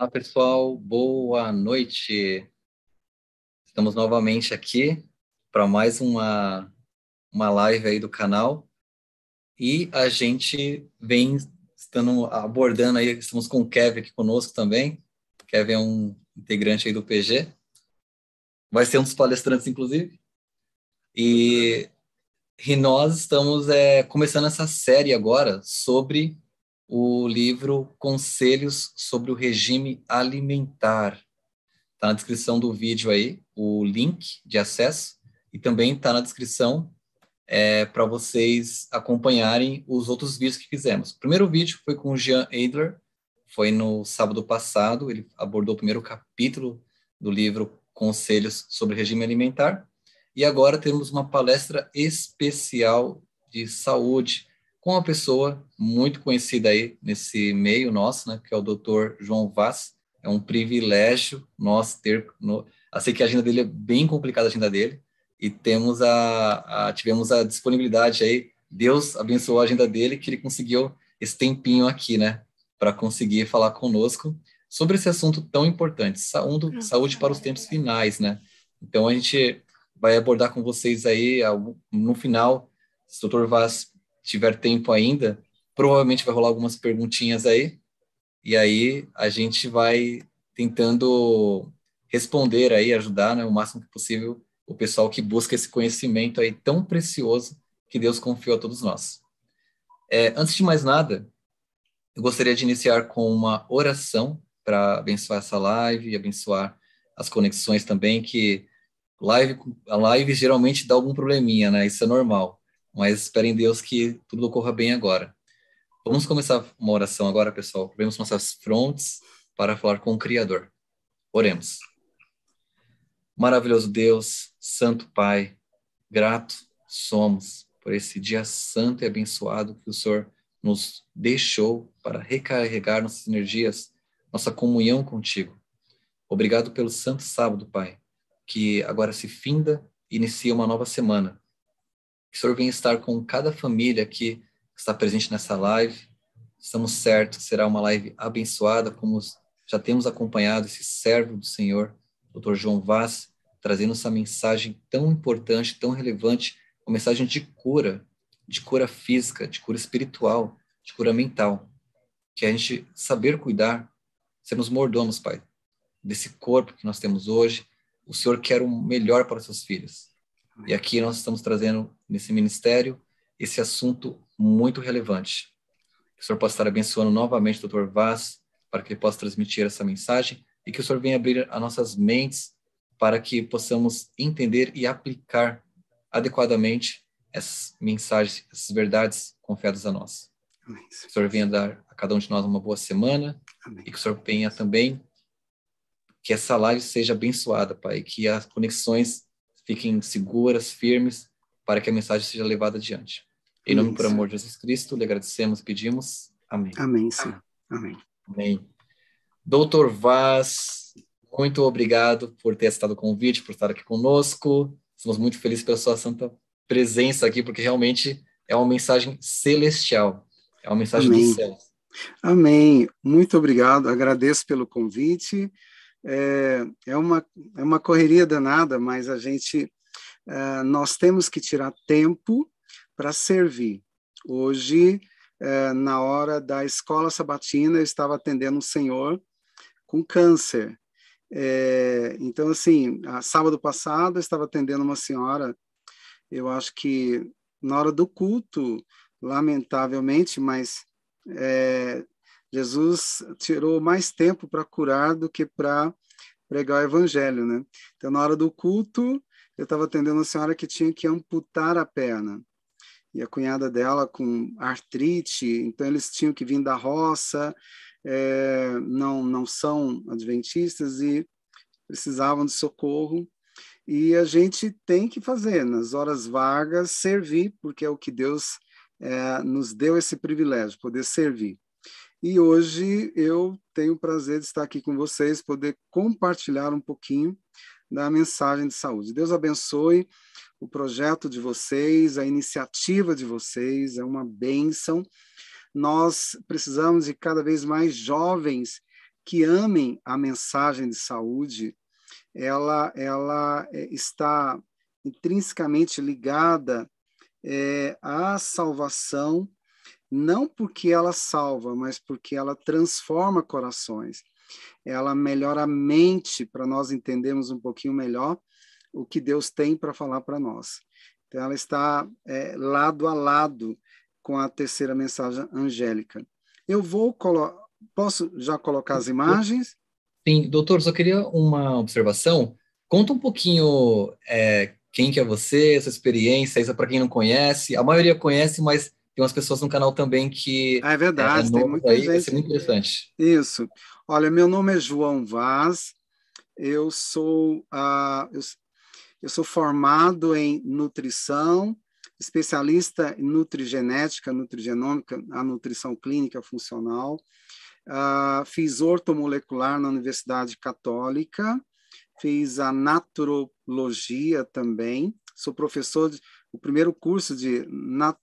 Olá, pessoal. Boa noite. Estamos novamente aqui para mais uma, uma live aí do canal. E a gente vem estando abordando aí, estamos com o Kevin aqui conosco também. O Kevin é um integrante aí do PG. Vai ser um dos palestrantes, inclusive. E, é. e nós estamos é, começando essa série agora sobre o livro Conselhos sobre o Regime Alimentar. Está na descrição do vídeo aí o link de acesso e também está na descrição é, para vocês acompanharem os outros vídeos que fizemos. O primeiro vídeo foi com o Jean Adler, foi no sábado passado, ele abordou o primeiro capítulo do livro Conselhos sobre o Regime Alimentar. E agora temos uma palestra especial de saúde com uma pessoa muito conhecida aí nesse meio nosso, né, que é o Dr. João Vaz. É um privilégio nós ter. No... Eu sei que a agenda dele é bem complicada, a agenda dele, e temos a, a, tivemos a disponibilidade aí. Deus abençoou a agenda dele, que ele conseguiu esse tempinho aqui, né, para conseguir falar conosco sobre esse assunto tão importante, saúde, ah, saúde para os tempos finais, né? Então a gente vai abordar com vocês aí no final. Se o Dr. Vaz tiver tempo ainda, provavelmente vai rolar algumas perguntinhas aí. E aí a gente vai tentando responder aí, ajudar né, o máximo que possível o pessoal que busca esse conhecimento aí tão precioso que Deus confiou a todos nós. É, antes de mais nada, eu gostaria de iniciar com uma oração para abençoar essa live e abençoar as conexões também, que live, a live geralmente dá algum probleminha, né? Isso é normal. Mas esperem em Deus que tudo ocorra bem agora. Vamos começar uma oração agora, pessoal. Vamos nossas frontes para falar com o Criador. Oremos. Maravilhoso Deus, Santo Pai, grato somos por esse dia santo e abençoado que o Senhor nos deixou para recarregar nossas energias, nossa comunhão contigo. Obrigado pelo Santo Sábado, Pai, que agora se finda e inicia uma nova semana. Que o Senhor venha estar com cada família aqui que está presente nessa live. Estamos certos que será uma live abençoada, como já temos acompanhado esse servo do Senhor, Dr. João Vaz, trazendo essa mensagem tão importante, tão relevante, uma mensagem de cura, de cura física, de cura espiritual, de cura mental. Que a gente saber cuidar, sermos mordomos, Pai, desse corpo que nós temos hoje. O Senhor quer o melhor para os seus filhos. E aqui nós estamos trazendo nesse ministério esse assunto muito relevante. Que o Senhor possa estar abençoando novamente o Dr. Vaz para que ele possa transmitir essa mensagem e que o Senhor venha abrir as nossas mentes para que possamos entender e aplicar adequadamente essas mensagens, essas verdades confiadas a nós. Amém. Que o Senhor venha dar a cada um de nós uma boa semana Amém. e que o Senhor venha também que essa live seja abençoada, Pai, que as conexões Fiquem seguras, firmes, para que a mensagem seja levada adiante. Em nome, por amor de Jesus Cristo, lhe agradecemos, pedimos. Amém. Amém, sim. Amém. Amém. Doutor Vaz, muito obrigado por ter aceitado o convite, por estar aqui conosco. Estamos muito felizes pela sua santa presença aqui, porque realmente é uma mensagem celestial. É uma mensagem Amém. do céu. Amém. Muito obrigado. Agradeço pelo convite é, é, uma, é uma correria danada, mas a gente, uh, nós temos que tirar tempo para servir. Hoje, uh, na hora da escola sabatina, eu estava atendendo um senhor com câncer. É, então, assim, a, sábado passado eu estava atendendo uma senhora, eu acho que na hora do culto, lamentavelmente, mas é, Jesus tirou mais tempo para curar do que para pregar o evangelho, né? Então, na hora do culto, eu estava atendendo uma senhora que tinha que amputar a perna. E a cunhada dela com artrite, então eles tinham que vir da roça, é, não, não são adventistas e precisavam de socorro. E a gente tem que fazer, nas horas vagas servir, porque é o que Deus é, nos deu esse privilégio, poder servir. E hoje eu tenho o prazer de estar aqui com vocês, poder compartilhar um pouquinho da mensagem de saúde. Deus abençoe o projeto de vocês, a iniciativa de vocês, é uma bênção. Nós precisamos de cada vez mais jovens que amem a mensagem de saúde. Ela, ela é, está intrinsecamente ligada é, à salvação não porque ela salva, mas porque ela transforma corações. Ela melhora a mente para nós entendermos um pouquinho melhor o que Deus tem para falar para nós. Então, ela está é, lado a lado com a terceira mensagem angélica. Eu vou posso já colocar as imagens? Sim, doutor, só queria uma observação. Conta um pouquinho é, quem que é você, sua experiência, isso é para quem não conhece. A maioria conhece, mas tem umas pessoas no canal também que. Ah, é verdade, é, é tem muita aí, gente. Vai ser muito interessante. Isso. Olha, meu nome é João Vaz, eu sou, uh, eu, eu sou formado em nutrição, especialista em nutrigenética, nutrigenômica, a nutrição clínica funcional. Uh, fiz ortomolecular na Universidade Católica, fiz a naturologia também, sou professor de, o primeiro curso de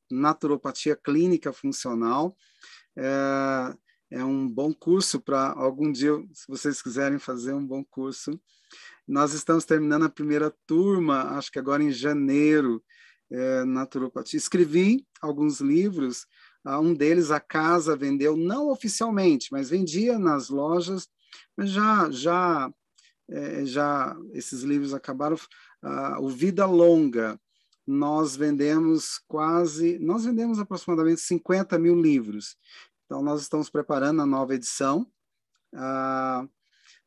naturopatia clínica funcional. É, é um bom curso para algum dia, se vocês quiserem fazer um bom curso. Nós estamos terminando a primeira turma, acho que agora em janeiro, é, naturopatia. Escrevi alguns livros, ah, um deles a casa vendeu não oficialmente, mas vendia nas lojas, mas já já é, já esses livros acabaram. Ah, o Vida Longa nós vendemos quase, nós vendemos aproximadamente 50 mil livros. Então, nós estamos preparando a nova edição. Ah,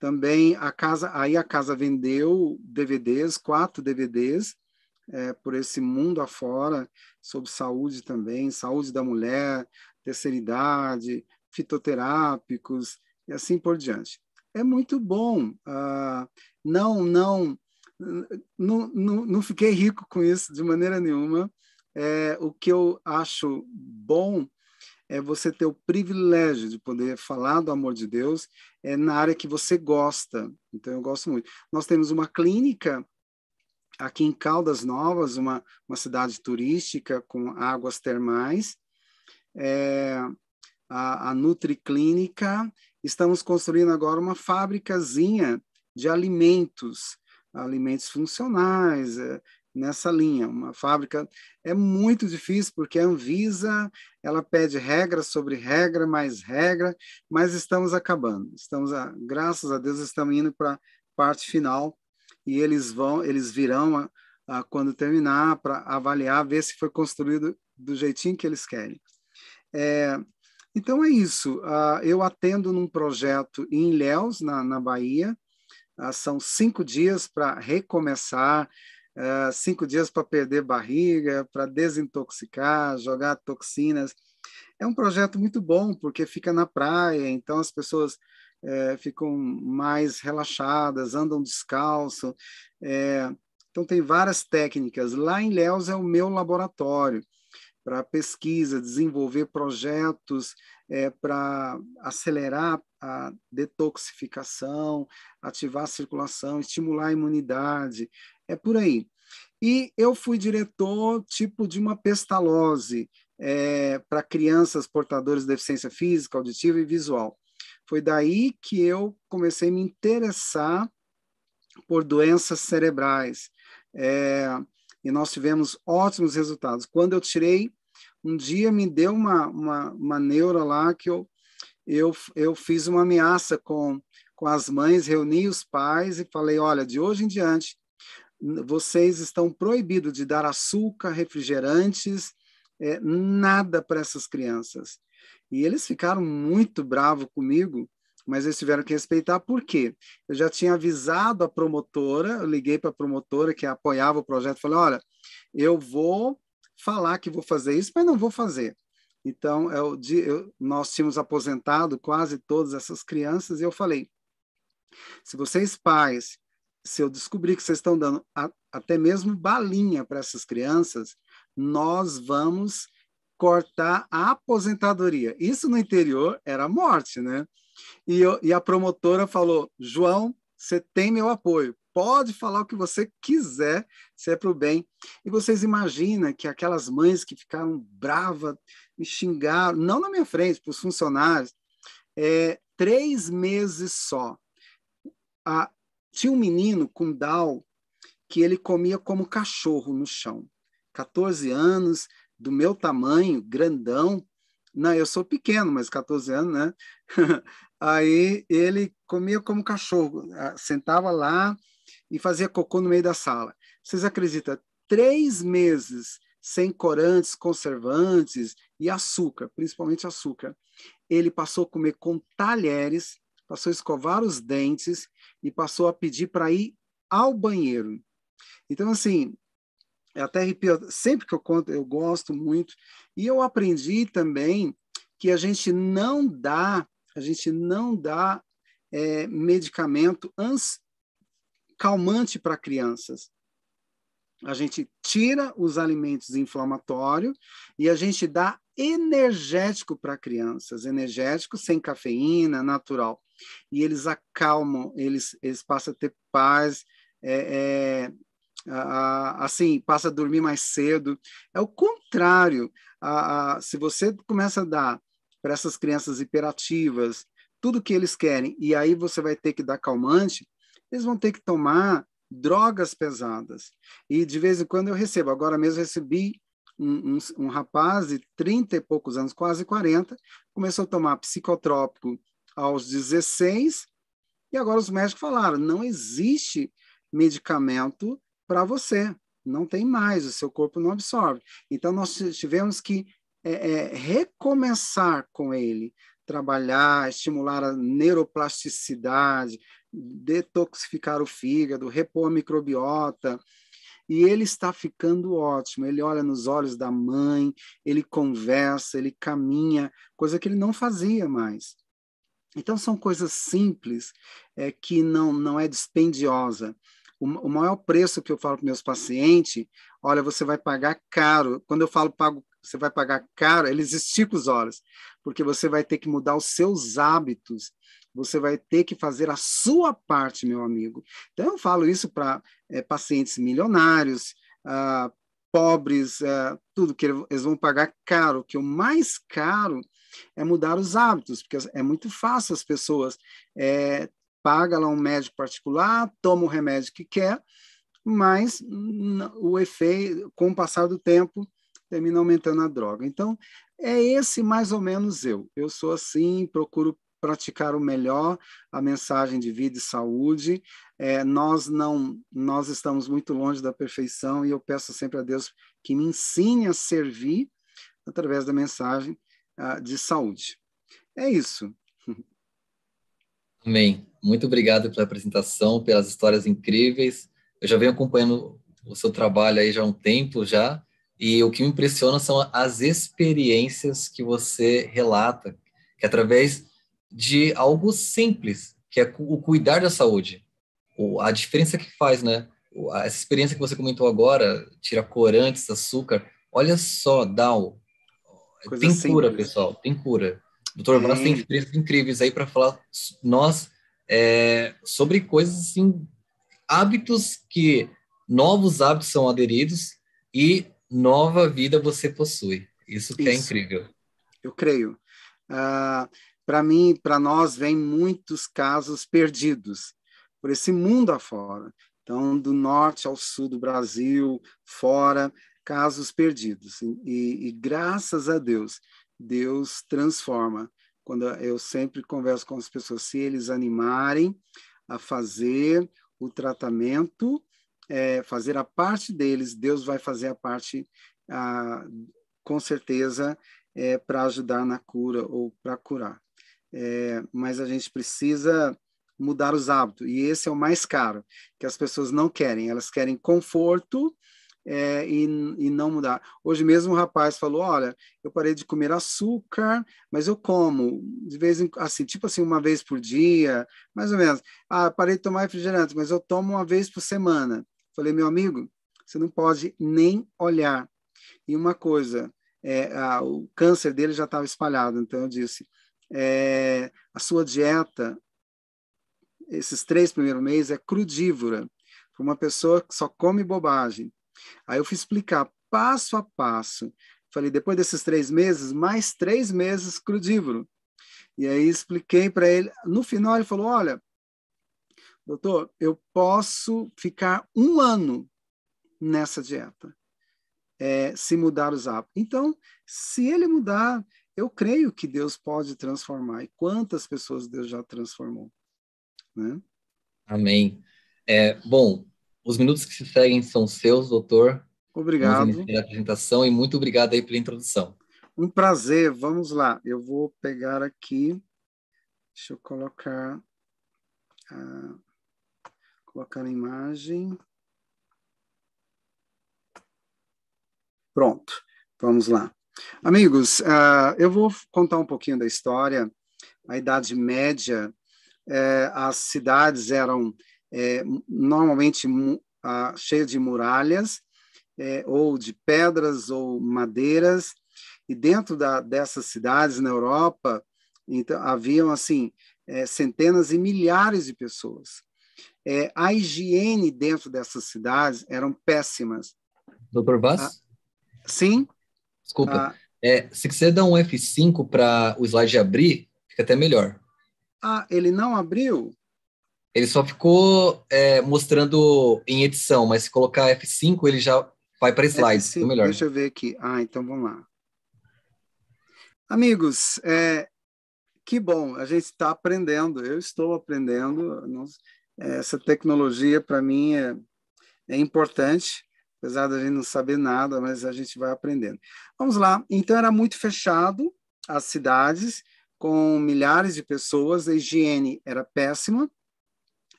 também a casa, aí a casa vendeu DVDs, quatro DVDs, é, por esse mundo afora, sobre saúde também, saúde da mulher, terceira idade, fitoterápicos e assim por diante. É muito bom. Ah, não, não não, não, não fiquei rico com isso de maneira nenhuma. É, o que eu acho bom é você ter o privilégio de poder falar do amor de Deus é, na área que você gosta. Então, eu gosto muito. Nós temos uma clínica aqui em Caldas Novas, uma, uma cidade turística com águas termais, é, a, a Nutri Clínica. Estamos construindo agora uma fábricazinha de alimentos alimentos funcionais, é, nessa linha. Uma fábrica é muito difícil porque a Anvisa ela pede regra sobre regra mais regra, mas estamos acabando. Estamos a, graças a Deus estamos indo para parte final e eles vão, eles virão a, a, quando terminar para avaliar, ver se foi construído do jeitinho que eles querem. É, então é isso. Ah, eu atendo num projeto em Ilhéus, na, na Bahia, ah, são cinco dias para recomeçar, ah, cinco dias para perder barriga, para desintoxicar, jogar toxinas. É um projeto muito bom, porque fica na praia, então as pessoas é, ficam mais relaxadas, andam descalço. É, então, tem várias técnicas. Lá em Léus é o meu laboratório para pesquisa, desenvolver projetos é, para acelerar a detoxificação, ativar a circulação, estimular a imunidade, é por aí. E eu fui diretor tipo de uma pestalose é, para crianças portadoras de deficiência física, auditiva e visual. Foi daí que eu comecei a me interessar por doenças cerebrais. É, e nós tivemos ótimos resultados. Quando eu tirei um dia me deu uma, uma, uma neura lá que eu, eu, eu fiz uma ameaça com, com as mães, reuni os pais e falei: olha, de hoje em diante, vocês estão proibidos de dar açúcar, refrigerantes, é, nada para essas crianças. E eles ficaram muito bravos comigo, mas eles tiveram que respeitar, por quê? Eu já tinha avisado a promotora, eu liguei para a promotora que apoiava o projeto, falei: olha, eu vou falar que vou fazer isso, mas não vou fazer. Então, eu, é eu, nós tínhamos aposentado quase todas essas crianças, e eu falei: se vocês, pais, se eu descobrir que vocês estão dando a, até mesmo balinha para essas crianças, nós vamos cortar a aposentadoria. Isso no interior era morte, né? E, eu, e a promotora falou: João, você tem meu apoio, pode falar o que você quiser, se é para o bem. E vocês imaginam que aquelas mães que ficaram bravas, me xingaram, não na minha frente, para os funcionários, é, três meses só. A, tinha um menino com dal que ele comia como cachorro no chão. 14 anos, do meu tamanho, grandão. Não, eu sou pequeno, mas 14 anos, né? Aí ele comia como cachorro, ah, sentava lá, e fazia cocô no meio da sala. Vocês acreditam? Três meses sem corantes, conservantes e açúcar, principalmente açúcar. Ele passou a comer com talheres, passou a escovar os dentes e passou a pedir para ir ao banheiro. Então, assim, é até arrepio, sempre que eu conto, eu gosto muito. E eu aprendi também que a gente não dá, a gente não dá é, medicamento calmante para crianças. A gente tira os alimentos inflamatórios e a gente dá energético para crianças, energético sem cafeína, natural. E eles acalmam, eles, eles passam a ter paz, é, é, a, assim, passa a dormir mais cedo. É o contrário. A, a, se você começa a dar para essas crianças hiperativas tudo que eles querem, e aí você vai ter que dar calmante, eles vão ter que tomar drogas pesadas. E de vez em quando eu recebo, agora mesmo recebi um, um, um rapaz de 30 e poucos anos, quase 40, começou a tomar psicotrópico aos 16, e agora os médicos falaram: não existe medicamento para você, não tem mais, o seu corpo não absorve. Então nós tivemos que é, é, recomeçar com ele, trabalhar, estimular a neuroplasticidade, detoxificar o fígado, repor a microbiota. E ele está ficando ótimo. Ele olha nos olhos da mãe, ele conversa, ele caminha, coisa que ele não fazia mais. Então são coisas simples é, que não não é dispendiosa. O, o maior preço que eu falo para meus pacientes, olha, você vai pagar caro. Quando eu falo pago, você vai pagar caro, eles esticam os olhos, porque você vai ter que mudar os seus hábitos você vai ter que fazer a sua parte, meu amigo. Então, eu falo isso para é, eh, pacientes milionários, ah, pobres, eh, tudo que eles vão pagar caro, que o mais caro é mudar os hábitos, porque é muito fácil as pessoas é, paga lá um médico particular, toma o remédio que quer, mas o efeito, com o passar do tempo, termina aumentando a droga. Então, é esse mais ou menos eu. Eu sou assim, procuro praticar o melhor, a mensagem de vida e saúde. É, nós não, nós estamos muito longe da perfeição e eu peço sempre a Deus que me ensine a servir através da mensagem uh, de saúde. É isso. Amém. Muito obrigado pela apresentação, pelas histórias incríveis. Eu já venho acompanhando o seu trabalho aí já há um tempo já e o que me impressiona são as experiências que você relata, que através de algo simples, que é o cuidar da saúde. O, a diferença que faz, né? Essa experiência que você comentou agora, tira corantes, açúcar, olha só, Dal. É, tem simples. cura, pessoal, tem cura. Doutor Vanas tem experiências incríveis aí para falar nós é, sobre coisas assim, hábitos que novos hábitos são aderidos e nova vida você possui. Isso que é Isso. é incrível. Eu creio. Uh, para mim, para nós, vem muitos casos perdidos por esse mundo afora. Então, do norte ao sul do Brasil, fora, casos perdidos. E, e graças a Deus, Deus transforma. Quando eu sempre converso com as pessoas, se eles animarem a fazer o tratamento, é, fazer a parte deles, Deus vai fazer a parte, a, ah, com certeza, é, para ajudar na cura ou para curar é, mas a gente precisa mudar os hábitos. E esse é o mais caro, que as pessoas não querem. Elas querem conforto é, e, e não mudar. Hoje mesmo o um rapaz falou: Olha, eu parei de comer açúcar, mas eu como de vez em assim, tipo assim, uma vez por dia, mais ou menos. Ah, parei de tomar refrigerante, mas eu tomo uma vez por semana. Falei, meu amigo, você não pode nem olhar. E uma coisa, é, o câncer dele já estava espalhado, então eu disse: é, a sua dieta, esses três primeiros meses, é crudívora, para uma pessoa que só come bobagem. Aí eu fui explicar passo a passo. Falei, depois desses três meses, mais três meses crudívoro. E aí expliquei para ele. No final, ele falou: Olha, doutor, eu posso ficar um ano nessa dieta, é, se mudar os hábitos. Então, se ele mudar, eu creio que Deus pode transformar e quantas pessoas Deus já transformou, né? Amém. É, bom, os minutos que se seguem são seus, doutor. Obrigado. Vamos apresentação e muito obrigado aí pela introdução. Um prazer. Vamos lá. Eu vou pegar aqui. Deixa eu colocar ah, colocar a imagem. Pronto. Vamos lá. Amigos, uh, eu vou contar um pouquinho da história. A Idade Média, eh, as cidades eram eh, normalmente uh, cheias de muralhas, eh, ou de pedras ou madeiras, e dentro da, dessas cidades na Europa, então, haviam assim centenas e milhares de pessoas. a higiene dentro dessas cidades eram péssimas. Doutor Ah, sim. Desculpa. Ah. É, se você dá um F5 para o slide abrir, fica até melhor. Ah, ele não abriu? Ele só ficou é, mostrando em edição, mas se colocar F5, ele já vai para slide. F5, melhor. Deixa eu ver aqui. Ah, então vamos lá. Amigos, é, que bom, a gente está aprendendo, eu estou aprendendo. É, essa tecnologia, para mim, é, é importante apesar da gente não saber nada, mas a gente vai aprendendo. Vamos lá. Então era muito fechado as cidades com milhares de pessoas, a higiene era péssima.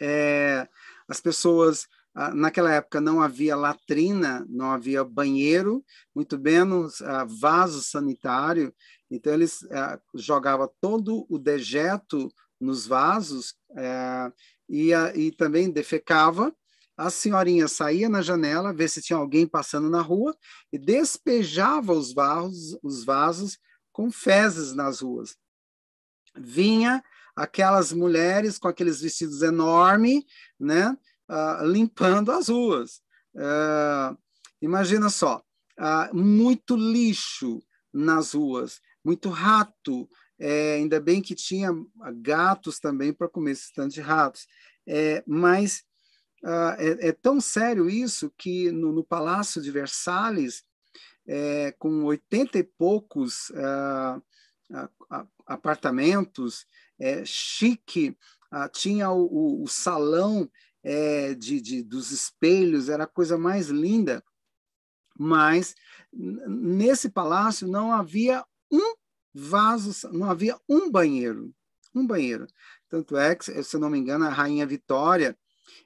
É, as pessoas ah, naquela época não havia latrina, não havia banheiro, muito menos ah, vaso sanitário, então eles ah, jogava jogavam todo o dejeto nos vasos eh, e, e também defecava a senhorinha saía na janela, ver se tinha alguém passando na rua e despejava os vasos, os vasos com fezes nas ruas. Vinha aquelas mulheres com aqueles vestidos enormes, né, uh, limpando as ruas. Uh, imagina só, uh, muito lixo nas ruas, muito rato. É, ainda bem que tinha gatos também para comer esse tanto de ratos. É, mas ah, é, é, tão sério isso que no, no Palácio de Versalhes, é, com oitenta e poucos ah, ah, apartamentos, é, chique, tinha o, o, o salão é, de, de, dos espelhos, era a coisa mais linda. Mas nesse palácio não havia um vaso, não havia um banheiro, um banheiro. Tanto é que, se eu não me engano, a rainha Vitória,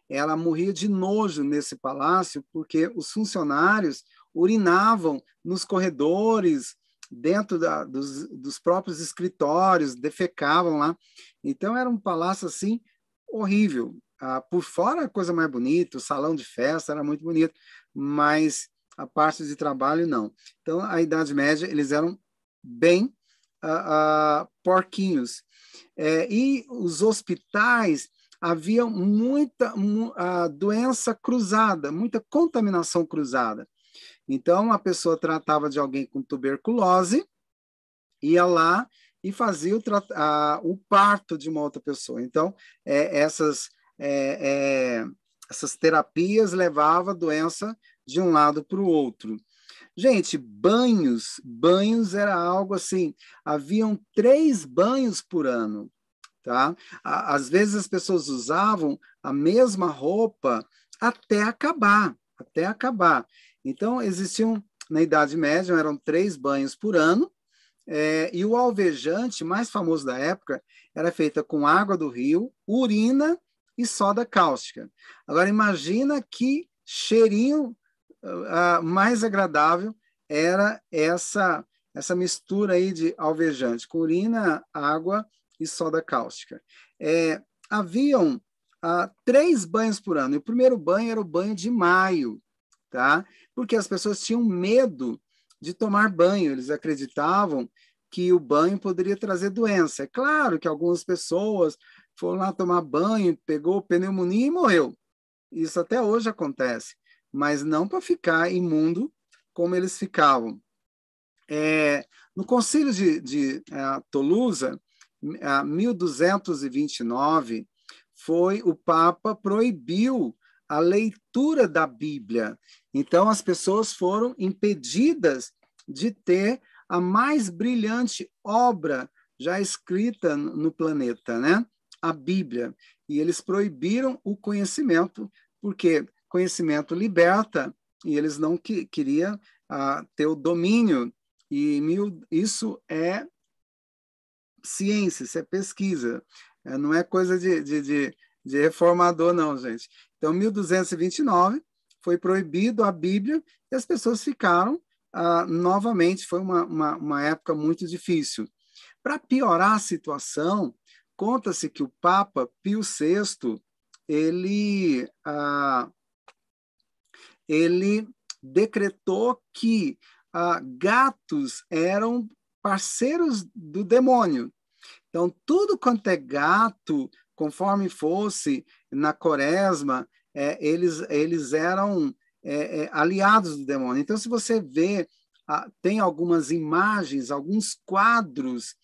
ela morria de nojo nesse palácio porque os funcionários urinavam nos corredores, dentro da, dos, dos próprios escritórios, defecavam lá. Então era um palácio assim horrível. Ah, por fora a coisa mais bonita, o salão de festa era muito bonito, mas a parte de trabalho não. Então a Idade Média eles eram bem ah, ah, porquinhos. É, e os hospitais havia muita mu, doença cruzada, muita contaminação cruzada. Então, a pessoa tratava de alguém com tuberculose, ia lá e fazia o, a, o parto de uma outra pessoa. Então, é, essas, é, é, essas terapias levavam a doença de um lado para o outro. Gente, banhos, banhos era algo assim, haviam três banhos por ano tá? Às vezes as pessoas usavam a mesma roupa até acabar, até acabar. Então existiam na Idade Média eram três banhos por ano é, e o alvejante mais famoso da época era feita com água do rio, urina e soda cáustica. Agora imagina que cheirinho uh, mais agradável era essa essa mistura aí de alvejante com urina, água e soda cáustica. É, haviam ah, três banhos por ano. E o primeiro banho era o banho de maio, tá? Porque as pessoas tinham medo de tomar banho. Eles acreditavam que o banho poderia trazer doença. É claro que algumas pessoas foram lá tomar banho, pegou pneumonia e morreu. Isso até hoje acontece, mas não para ficar imundo como eles ficavam. É, no concílio de, de uh, 1229, foi o Papa proibiu a leitura da Bíblia. Então, as pessoas foram impedidas de ter a mais brilhante obra já escrita no planeta, né? A Bíblia. E eles proibiram o conhecimento, porque conhecimento liberta, e eles não que, queriam ah, ter o domínio. E mil, isso é ciência, isso é pesquisa, é, não é coisa de, de, de, de reformador, não, gente. Então, 1229 foi proibido a Bíblia e as pessoas ficaram ah, novamente. Foi uma, uma, uma época muito difícil. Para piorar a situação, conta-se que o Papa Pio VI ele, ah, ele decretou que ah, gatos eram parceiros do demônio. Então, tudo quanto é gato, conforme fosse na quaresma, é, eles, eles eram é, é, aliados do demônio. Então, se você vê, ah, tem algumas imagens, alguns quadros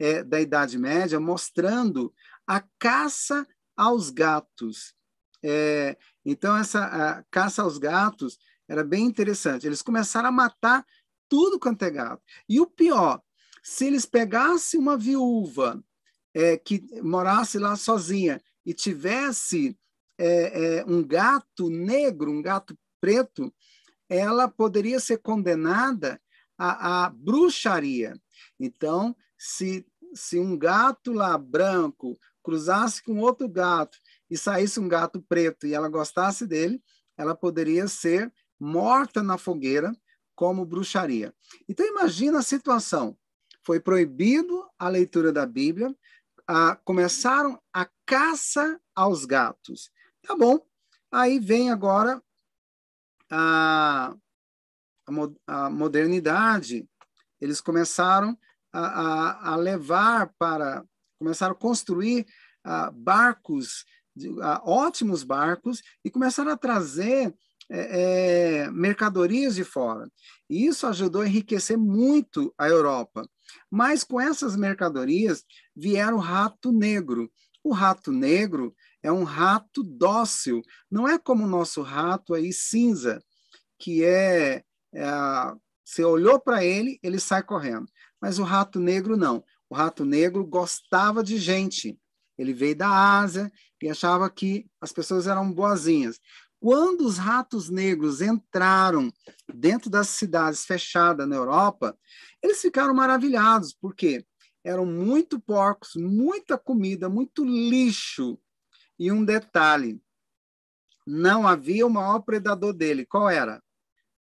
é, da Idade Média mostrando a caça aos gatos. É, então, essa caça aos gatos era bem interessante. Eles começaram a matar tudo quanto é gato. E o pior, se eles pegassem uma viúva é, que morasse lá sozinha e tivesse é, é, um gato negro, um gato preto, ela poderia ser condenada à, à bruxaria. Então, se, se um gato lá branco cruzasse com outro gato e saísse um gato preto e ela gostasse dele, ela poderia ser morta na fogueira como bruxaria. Então imagina a situação foi proibido a leitura da Bíblia, ah, começaram a caça aos gatos. Tá bom, aí vem agora a, a, a modernidade, eles começaram a, a, levar para, começaram a construir ah, barcos, de, ah, ótimos barcos, e começaram a trazer é, é, mercadorias de fora. E isso ajudou a enriquecer muito a Europa. Mas com essas mercadorias vieram o rato negro. O rato negro é um rato dócil, não é como o nosso rato aí cinza, que é, é você olhou para ele, ele sai correndo. Mas o rato negro não. O rato negro gostava de gente. Ele veio da Ásia e achava que as pessoas eram boazinhas. Quando os ratos negros entraram dentro das cidades fechadas na Europa, eles ficaram maravilhados, porque eram muito porcos, muita comida, muito lixo. E um detalhe: não havia o maior predador dele. Qual era?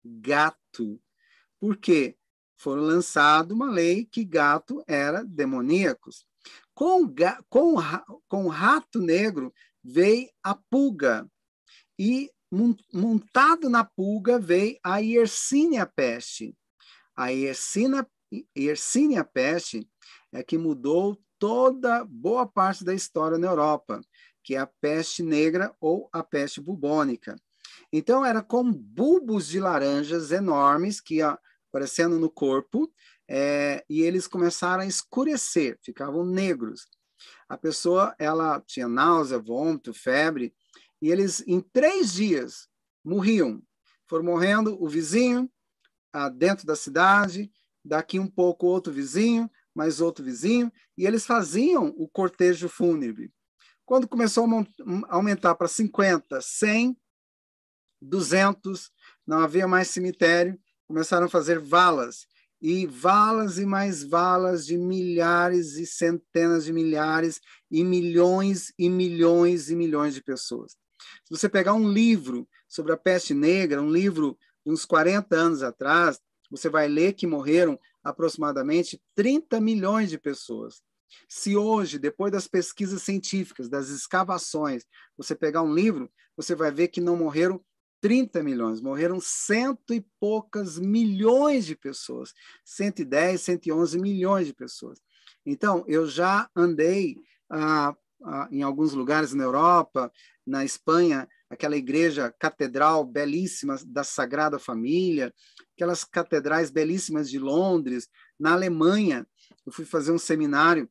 Gato. Por quê? Foi lançada uma lei que gato era demoníacos. Com, com, com o rato negro veio a pulga e montado na pulga veio a Yersinia Peste. A Yersinia, Yersinia Peste é que mudou toda boa parte da história na Europa, que é a peste negra ou a peste bubônica. Então, era com bulbos de laranjas enormes que ia aparecendo no corpo, é, e eles começaram a escurecer, ficavam negros. A pessoa ela tinha náusea, vômito, febre, e eles, em três dias, morriam. Foram morrendo o vizinho, ah, dentro da cidade, daqui um pouco outro vizinho, mais outro vizinho, e eles faziam o cortejo fúnebre. Quando começou a aumentar para 50, 100, 200, não havia mais cemitério, começaram a fazer valas, e valas e mais valas de milhares e centenas de milhares e milhões e milhões e milhões de pessoas. Se você pegar um livro sobre a peste negra, um livro de uns 40 anos atrás, você vai ler que morreram aproximadamente 30 milhões de pessoas. Se hoje, depois das pesquisas científicas, das escavações, você pegar um livro, você vai ver que não morreram 30 milhões, morreram cento e poucas milhões de pessoas, 110, 111 milhões de pessoas. Então, eu já andei ah, em alguns lugares na Europa, na Espanha, aquela igreja catedral belíssima da Sagrada Família, aquelas catedrais belíssimas de Londres, na Alemanha, eu fui fazer um seminário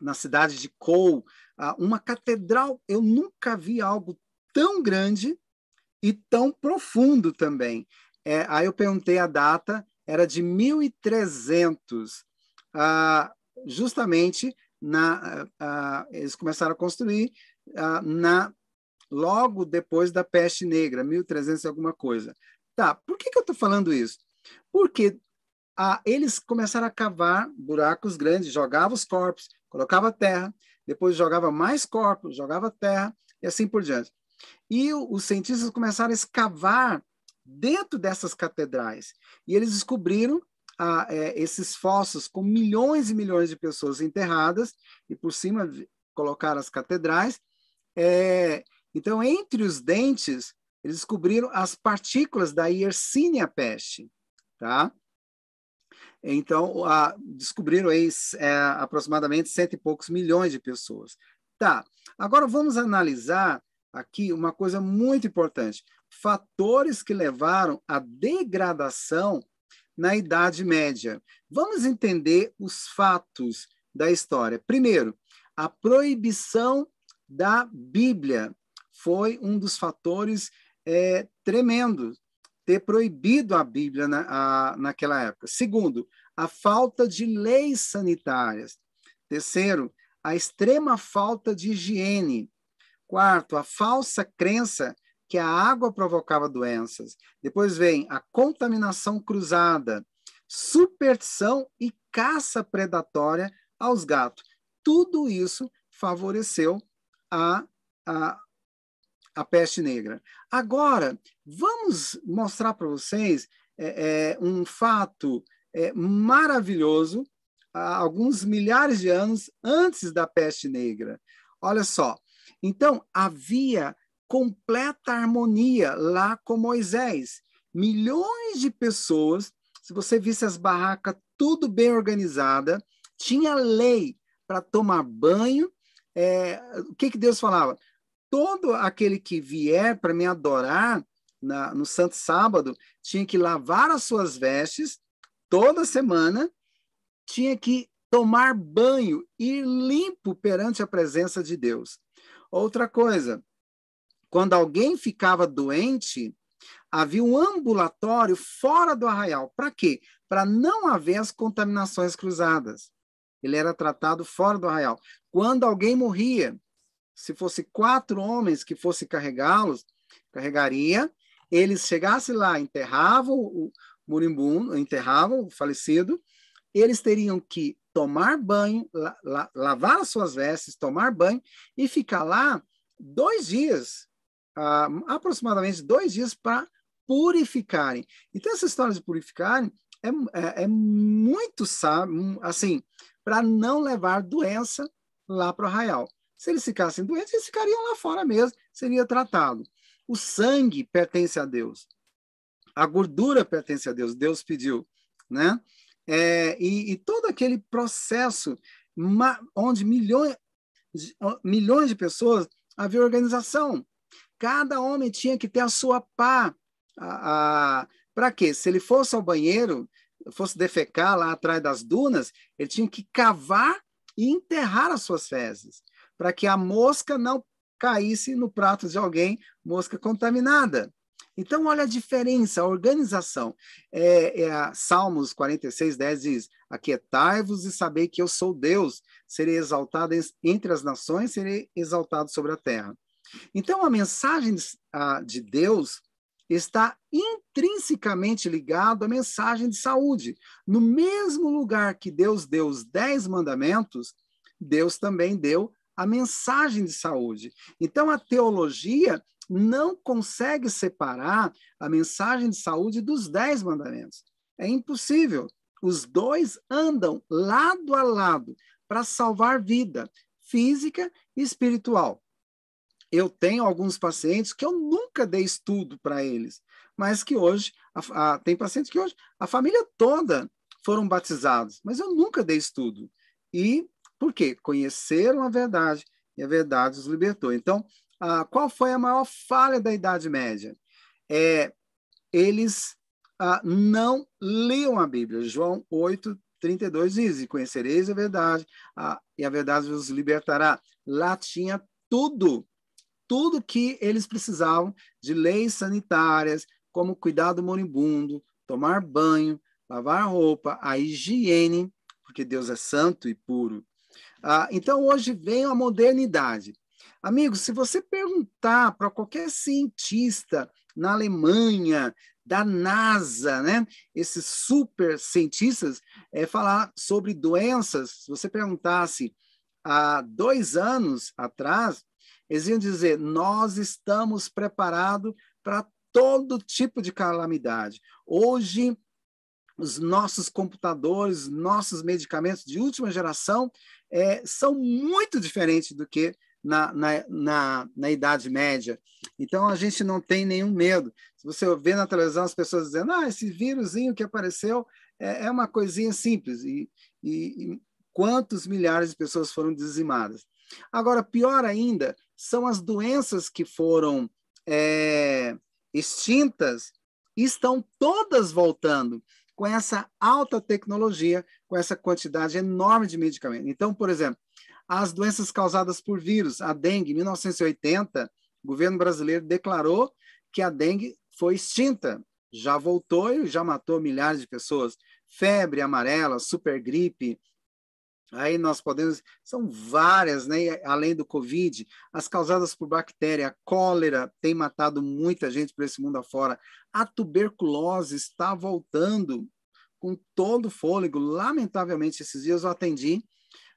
na cidade de Kohl, uma catedral, eu nunca vi algo tão grande e tão profundo também. É, aí eu perguntei a data, era de 1300, ah, justamente na, uh, eles começaram a construir uh, na logo depois da peste negra, 1300 alguma coisa. Tá, por que, que eu estou falando isso? Porque ah, eles começaram a cavar buracos grandes, jogavam os corpos, colocava terra, depois jogava mais corpos, jogava terra e assim por diante. E os cientistas começaram a escavar dentro dessas catedrais e eles descobriram a, é, esses fósseis com milhões e milhões de pessoas enterradas e por cima colocar as catedrais. É, então, entre os dentes, eles descobriram as partículas da Yersinia peste, tá? Então, a, descobriram aí é, aproximadamente cento e poucos milhões de pessoas. Tá, agora vamos analisar aqui uma coisa muito importante. Fatores que levaram à degradação na Idade Média. Vamos entender os fatos da história. Primeiro, a proibição da Bíblia foi um dos fatores é, tremendos ter proibido a Bíblia na, a, naquela época. Segundo, a falta de leis sanitárias. Terceiro, a extrema falta de higiene. Quarto, a falsa crença que a água provocava doenças. Depois vem a contaminação cruzada, superstição e caça predatória aos gatos. Tudo isso favoreceu a, a, a peste negra. Agora, vamos mostrar para vocês é, é, um fato é, maravilhoso, há alguns milhares de anos antes da peste negra. Olha só. Então, havia completa harmonia lá com Moisés. Milhões de pessoas, se você visse as barracas tudo bem organizada, tinha lei para tomar banho. É, o que, que Deus falava? Todo aquele que vier para me adorar na, no Santo Sábado tinha que lavar as suas vestes toda semana, tinha que tomar banho, e limpo perante a presença de Deus. Outra coisa, quando alguém ficava doente, havia um ambulatório fora do arraial. Para quê? Para não haver as contaminações cruzadas. Ele era tratado fora do arraial. Quando alguém morria, se fosse quatro homens que fosse carregá-los, carregaria, eles chegassem lá, enterravam o murimbu, enterravam o falecido, eles teriam que tomar banho, la, la, lavar as suas vestes, tomar banho e ficar lá dois dias ah, aproximadamente dois dias para purificarem. Então, essa história de purificarem é, é, é muito, sábio hum, assim, para não levar doença lá para o arraial. Se eles ficassem doentes, eles ficariam lá fora mesmo, seria tratado. O sangue pertence a Deus. A gordura pertence a Deus, Deus pediu, né? É, e, e, todo aquele processo onde milhões, milhões de pessoas havia organização, Cada homem tinha que ter a sua pá. Para quê? Se ele fosse ao banheiro, fosse defecar lá atrás das dunas, ele tinha que cavar e enterrar as suas fezes, para que a mosca não caísse no prato de alguém, mosca contaminada. Então, olha a diferença, a organização. É, é, Salmos 46, 10 diz: Aquietai-vos e saber que eu sou Deus, serei exaltado entre as nações, serei exaltado sobre a terra. Então, a mensagem de Deus está intrinsecamente ligada à mensagem de saúde. No mesmo lugar que Deus deu os dez mandamentos, Deus também deu a mensagem de saúde. Então, a teologia não consegue separar a mensagem de saúde dos dez mandamentos. É impossível. Os dois andam lado a lado para salvar vida física e espiritual eu tenho alguns pacientes que eu nunca dei estudo para eles, mas que hoje, a, a, tem pacientes que hoje, a família toda foram batizados, mas eu nunca dei estudo. E por quê? Conheceram a verdade, e a verdade os libertou. Então, a, qual foi a maior falha da Idade Média? É, eles não liam a Bíblia. João 8, 32 diz: E conhecereis a verdade, e a verdade vos libertará. Lá tinha tudo tudo que eles precisavam de leis sanitárias, como cuidado moribundo, tomar banho, lavar roupa, a higiene, porque Deus é santo e puro. Ah, então, hoje vem a modernidade. Amigos, se você perguntar para qualquer cientista na Alemanha, da NASA, né? Esses super cientistas, é falar sobre doenças. Se você perguntasse há dois anos atrás, eles iam dizer: Nós estamos preparados para todo tipo de calamidade. Hoje, os nossos computadores, nossos medicamentos de última geração é, são muito diferentes do que na, na, na, na, Idade Média. Então, a gente não tem nenhum medo. Se você vê na televisão as pessoas dizendo, ah, esse vírusinho que apareceu é, é uma coisinha simples. E, e, e quantos milhares de pessoas foram dizimadas? Agora, pior ainda, são as doenças que foram é, extintas e estão todas voltando com essa alta tecnologia, com essa quantidade enorme de medicamento. Então, por exemplo, as doenças causadas por vírus, a dengue, em 1980, o governo brasileiro declarou que a dengue foi extinta, já voltou e já matou milhares de pessoas. Febre amarela, supergripe, Aí nós podemos, são várias, né? além do Covid, as causadas por bactéria, a cólera tem matado muita gente para esse mundo afora, a tuberculose está voltando com todo o fôlego. Lamentavelmente, esses dias eu atendi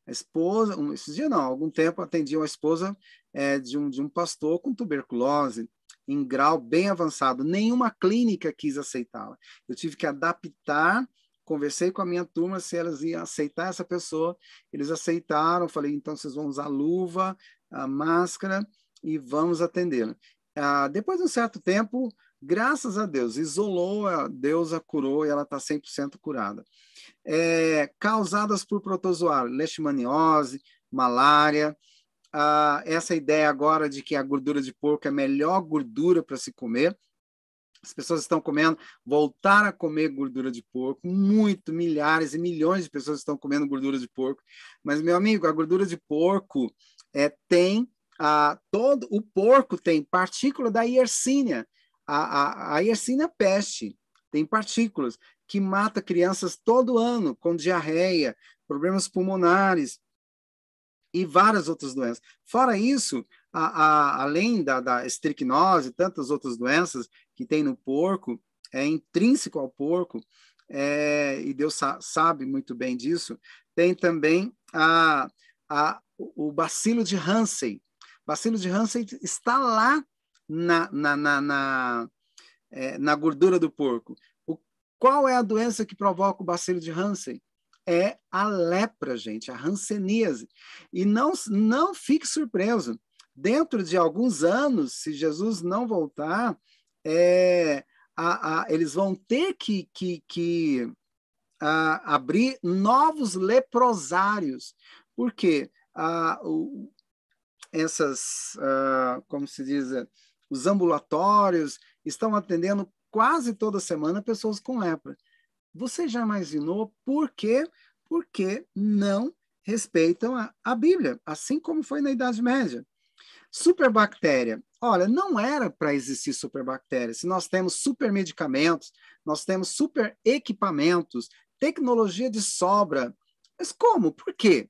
a esposa, um, esses dias não, algum tempo atendi uma esposa é, de, um, de um pastor com tuberculose em grau bem avançado. Nenhuma clínica quis aceitá-la. Eu tive que adaptar conversei com a minha turma se elas iam aceitar essa pessoa. Eles aceitaram, falei, então vocês vão usar luva, a máscara e vamos atendê-la. Ah, depois de um certo tempo, graças a Deus, isolou, a Deus a curou e ela está 100% curada. É, causadas por protozoário, leishmaniose, malária, ah, essa ideia agora de que a gordura de porco é a melhor gordura para se comer, as pessoas estão comendo, voltar a comer gordura de porco, muito, milhares e milhões de pessoas estão comendo gordura de porco. Mas, meu amigo, a gordura de porco é, tem a todo o porco tem partícula da Yersinia. A, a, a peste tem partículas que mata crianças todo ano com diarreia, problemas pulmonares e várias outras doenças. Fora isso, a, a, além da, da estricnose e tantas outras doenças, que tem no porco é intrínseco ao porco, é, e Deus sa sabe muito bem disso, tem também a, a, o bacilo de Hansen. Bacilo de Hansen está lá na, na, na, na, é, na gordura do porco. O, qual é a doença que provoca o bacilo de Hansen? É a lepra, gente, a hanseníase. E não, não fique surpreso. Dentro de alguns anos, se Jesus não voltar, é, a, a, eles vão ter que, que, que a, abrir novos leprosários, porque o, essas, como se diz, é, os ambulatórios estão atendendo quase toda semana pessoas com lepra. Você já imaginou por quê? Porque não respeitam a, a Bíblia, assim como foi na Idade Média. Superbactéria Olha, não era para existir superbactérias. Se nós temos supermedicamentos, nós temos super equipamentos, tecnologia de sobra. Mas como? Por quê?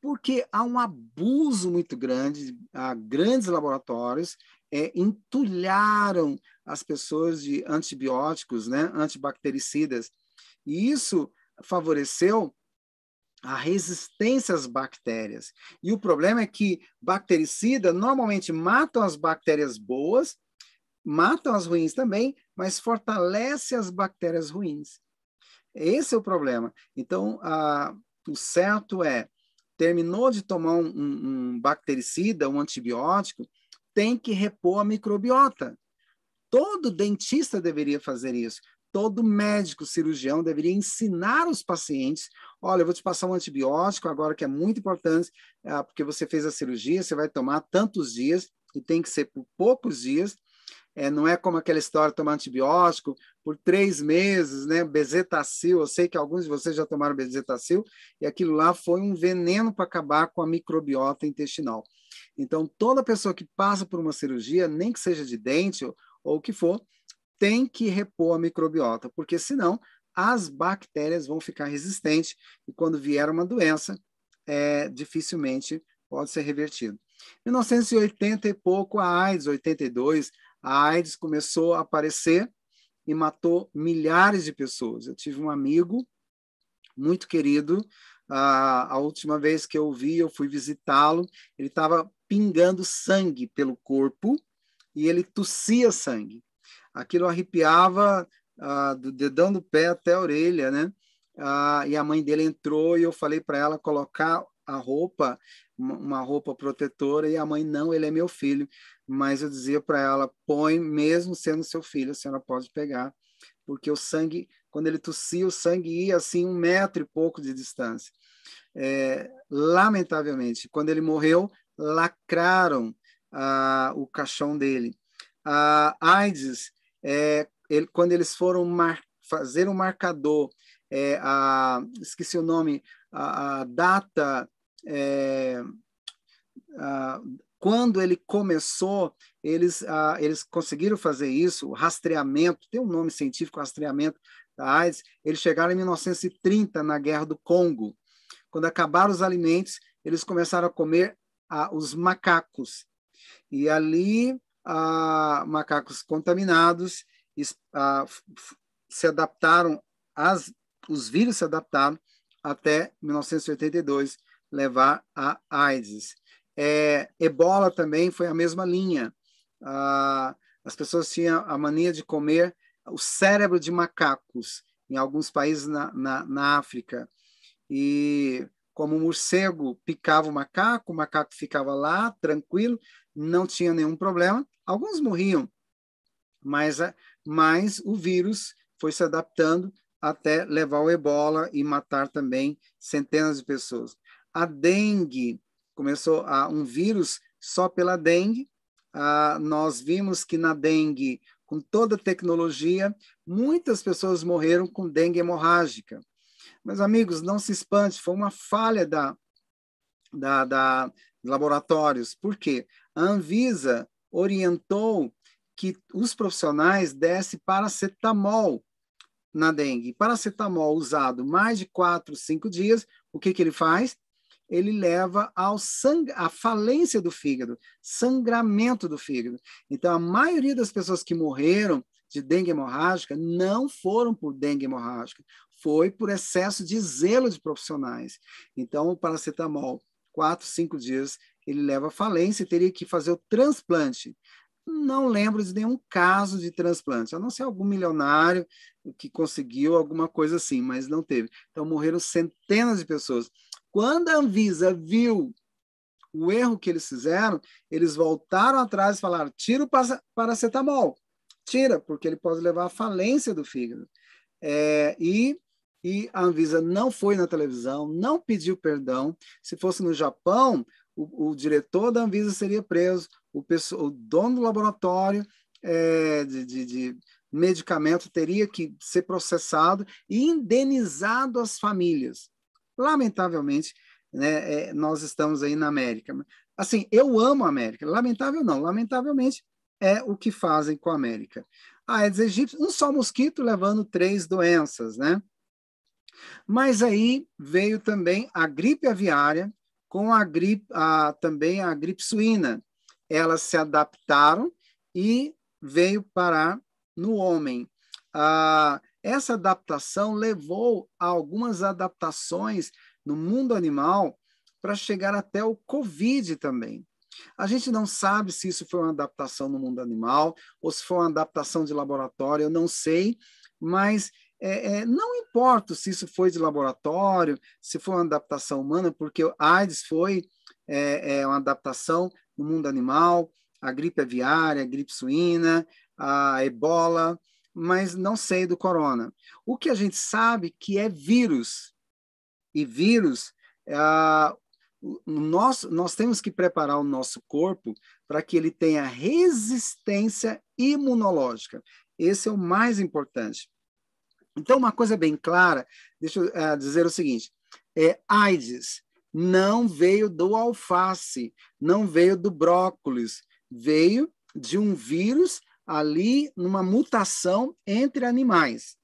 Porque há um abuso muito grande, há grandes laboratórios é, entulharam as pessoas de antibióticos, né, antibactericidas. E isso favoreceu a resistência às bactérias. E o problema é que bactericida normalmente matam as bactérias boas, matam as ruins também, mas fortalece as bactérias ruins. Esse é o problema. Então, a, o certo é, terminou de tomar um, um bactericida, um antibiótico, tem que repor a microbiota. Todo dentista deveria fazer isso, todo médico cirurgião deveria ensinar os pacientes: olha, eu vou te passar um antibiótico agora que é muito importante, ah, porque você fez a cirurgia, você vai tomar tantos dias, e tem que ser por poucos dias. É, não é como aquela história de tomar antibiótico por três meses, né? Bezetacil, eu sei que alguns de vocês já tomaram bezetacil, e aquilo lá foi um veneno para acabar com a microbiota intestinal. Então, toda pessoa que passa por uma cirurgia, nem que seja de dente ou, ou o que for, tem que repor a microbiota, porque senão as bactérias vão ficar resistentes e quando vier uma doença, é, dificilmente pode ser revertido. 1980 e pouco, a AIDS, 82, a AIDS começou a aparecer e matou milhares de pessoas. Eu tive um amigo muito querido, a, a última vez que eu vi, eu fui visitá-lo, ele estava pingando sangue pelo corpo e ele tossia sangue aquilo arrepiava ah, do dedão do pé até a orelha, né? Ah, e a mãe dele entrou e eu falei para ela colocar a roupa, uma roupa protetora, e a mãe, não, ele é meu filho. Mas eu dizia para ela, põe, mesmo sendo seu filho, a senhora pode pegar, porque o sangue, quando ele tossia, o sangue ia assim um metro e pouco de distância. É, lamentavelmente, quando ele morreu, lacraram ah, o caixão dele. A ah, AIDS é, ele, quando eles foram mar, fazer um marcador, é, a, esqueci o nome, a, a data, é, a, quando ele começou, eles, eles conseguiram fazer isso, o rastreamento, tem um nome científico, rastreamento da AIDS, eles chegaram em 1930, na Guerra do Congo. Quando acabaram os alimentos, eles começaram a comer os macacos. E ali macacos contaminados se adaptaram, as, os vírus se adaptaram até 1982 levar a AIDS. É, ebola também foi a mesma linha. Ah, as pessoas tinham a mania de comer o cérebro de macacos em alguns países na, na, na África. E como o morcego picava o macaco, o macaco ficava lá, tranquilo, não tinha nenhum problema. Alguns morriam, mas, mas o vírus foi se adaptando até levar o ebola e matar também centenas de pessoas. A dengue começou a um vírus só pela dengue. Ah, nós vimos que na dengue, com toda a tecnologia, muitas pessoas morreram com dengue hemorrágica. Meus amigos, não se espante, foi uma falha da, da, da laboratórios. Por quê? A Anvisa orientou que os profissionais dessem paracetamol na dengue. Paracetamol usado mais de 4, 5 dias, o que, que ele faz? Ele leva ao sang à falência do fígado, sangramento do fígado. Então, a maioria das pessoas que morreram de dengue hemorrágica não foram por dengue hemorrágica, foi por excesso de zelo de profissionais. Então, o paracetamol, quatro, cinco dias, ele leva à falência e teria que fazer o transplante. Não lembro de nenhum caso de transplante, a não ser algum milionário que conseguiu alguma coisa assim, mas não teve. Então morreram centenas de pessoas. Quando a Anvisa viu o erro que eles fizeram, eles voltaram atrás e falaram: tira o paracetamol, tira, porque ele pode levar à falência do fígado. É, e, e a Anvisa não foi na televisão, não pediu perdão. Se fosse no Japão, o, o diretor da Anvisa seria preso, o, o dono do laboratório é, de, de, de medicamento teria que ser processado e indenizado às famílias. Lamentavelmente, né, é, nós estamos aí na América. Assim, eu amo a América. Lamentável não, lamentavelmente é o que fazem com a América. A ah, Aedes é aegypti, um só mosquito levando três doenças, né? Mas aí veio também a gripe aviária, com a gripe, a, também a gripe suína. Elas se adaptaram e veio parar no homem. Ah, essa adaptação levou a algumas adaptações no mundo animal para chegar até o Covid também. A gente não sabe se isso foi uma adaptação no mundo animal ou se foi uma adaptação de laboratório, eu não sei, mas é, é, não importa se isso foi de laboratório, se foi uma adaptação humana, porque a AIDS foi é, é, uma adaptação no mundo animal, a gripe aviária, a gripe suína, a ebola, mas não sei do corona. O que a gente sabe que é vírus, e vírus, é, nós, nós temos que preparar o nosso corpo para que ele tenha resistência imunológica. Esse é o mais importante. Então, uma coisa bem clara, deixa eu uh, dizer o seguinte: é, AIDS não veio do alface, não veio do brócolis, veio de um vírus ali numa mutação entre animais.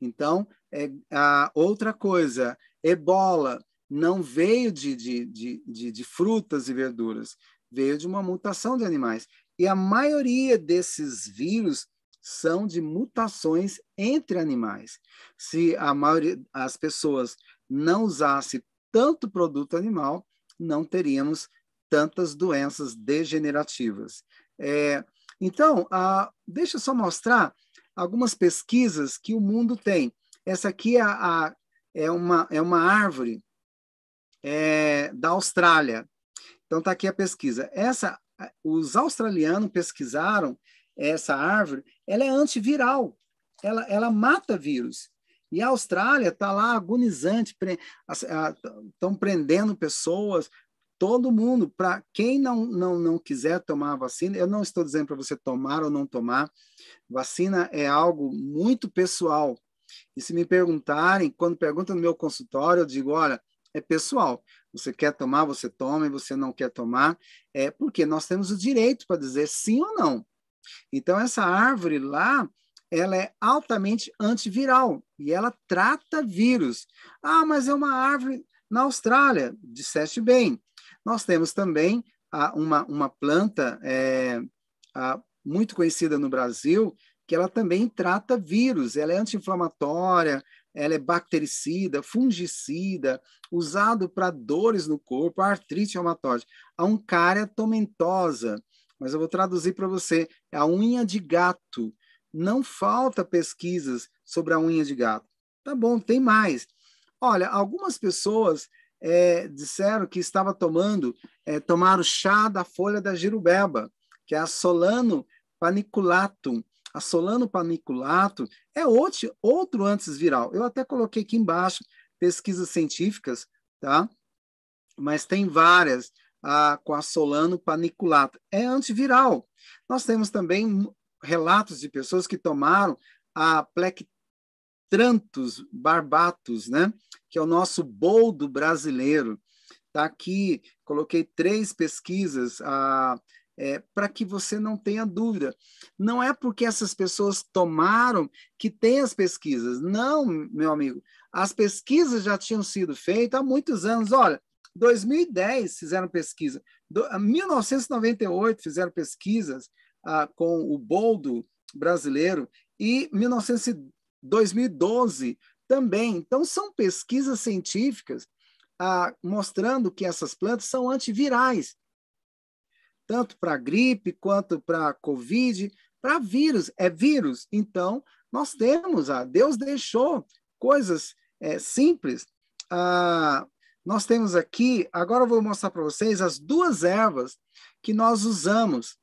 Então, é, a outra coisa, ebola não veio de, de, de, de, de frutas e verduras, veio de uma mutação de animais. E a maioria desses vírus são de mutações entre animais. Se a maioria as pessoas não usasse tanto produto animal, não teríamos tantas doenças degenerativas. É, então, a, deixa eu só mostrar algumas pesquisas que o mundo tem. Essa aqui é, a, é, uma, é uma árvore é, da Austrália. Então, está aqui a pesquisa. Essa, os australianos pesquisaram essa árvore, ela é antiviral, ela, ela mata vírus. E a Austrália está lá agonizante, estão pre, prendendo pessoas, todo mundo, para quem não, não, não quiser tomar a vacina, eu não estou dizendo para você tomar ou não tomar, vacina é algo muito pessoal. E se me perguntarem, quando perguntam no meu consultório, eu digo, olha, é pessoal. Você quer tomar, você toma, e você não quer tomar, é porque nós temos o direito para dizer sim ou não. Então, essa árvore lá, ela é altamente antiviral e ela trata vírus. Ah, mas é uma árvore na Austrália, disseste bem. Nós temos também ah, uma, uma planta é, ah, muito conhecida no Brasil, que ela também trata vírus, ela é anti-inflamatória, ela é bactericida, fungicida, usado para dores no corpo, artrite reumatoide. A uncária tomentosa, mas eu vou traduzir para você. É a unha de gato. Não falta pesquisas sobre a unha de gato. Tá bom, tem mais. Olha, algumas pessoas é, disseram que estava tomando, é, tomaram chá da folha da jirubeba, que é a Solano paniculatum. A Solano paniculatum é outro, outro antiviral. Eu até coloquei aqui embaixo pesquisas científicas, tá? Mas tem várias com a Solano paniculata. É antiviral. Nós temos também relatos de pessoas que tomaram a Plectrantus barbatus, né? que é o nosso boldo brasileiro. Está aqui, coloquei três pesquisas ah, é, para que você não tenha dúvida. Não é porque essas pessoas tomaram que tem as pesquisas. Não, meu amigo. As pesquisas já tinham sido feitas há muitos anos. Olha, 2010 fizeram pesquisa, 1998 fizeram pesquisas ah, com o boldo brasileiro e 1900, 2012 também. Então são pesquisas científicas ah, mostrando que essas plantas são antivirais, tanto para gripe quanto para covid, para vírus. É vírus. Então nós temos, ah, Deus deixou coisas é, simples ah, nós temos aqui, agora eu vou mostrar para vocês as duas ervas que nós usamos.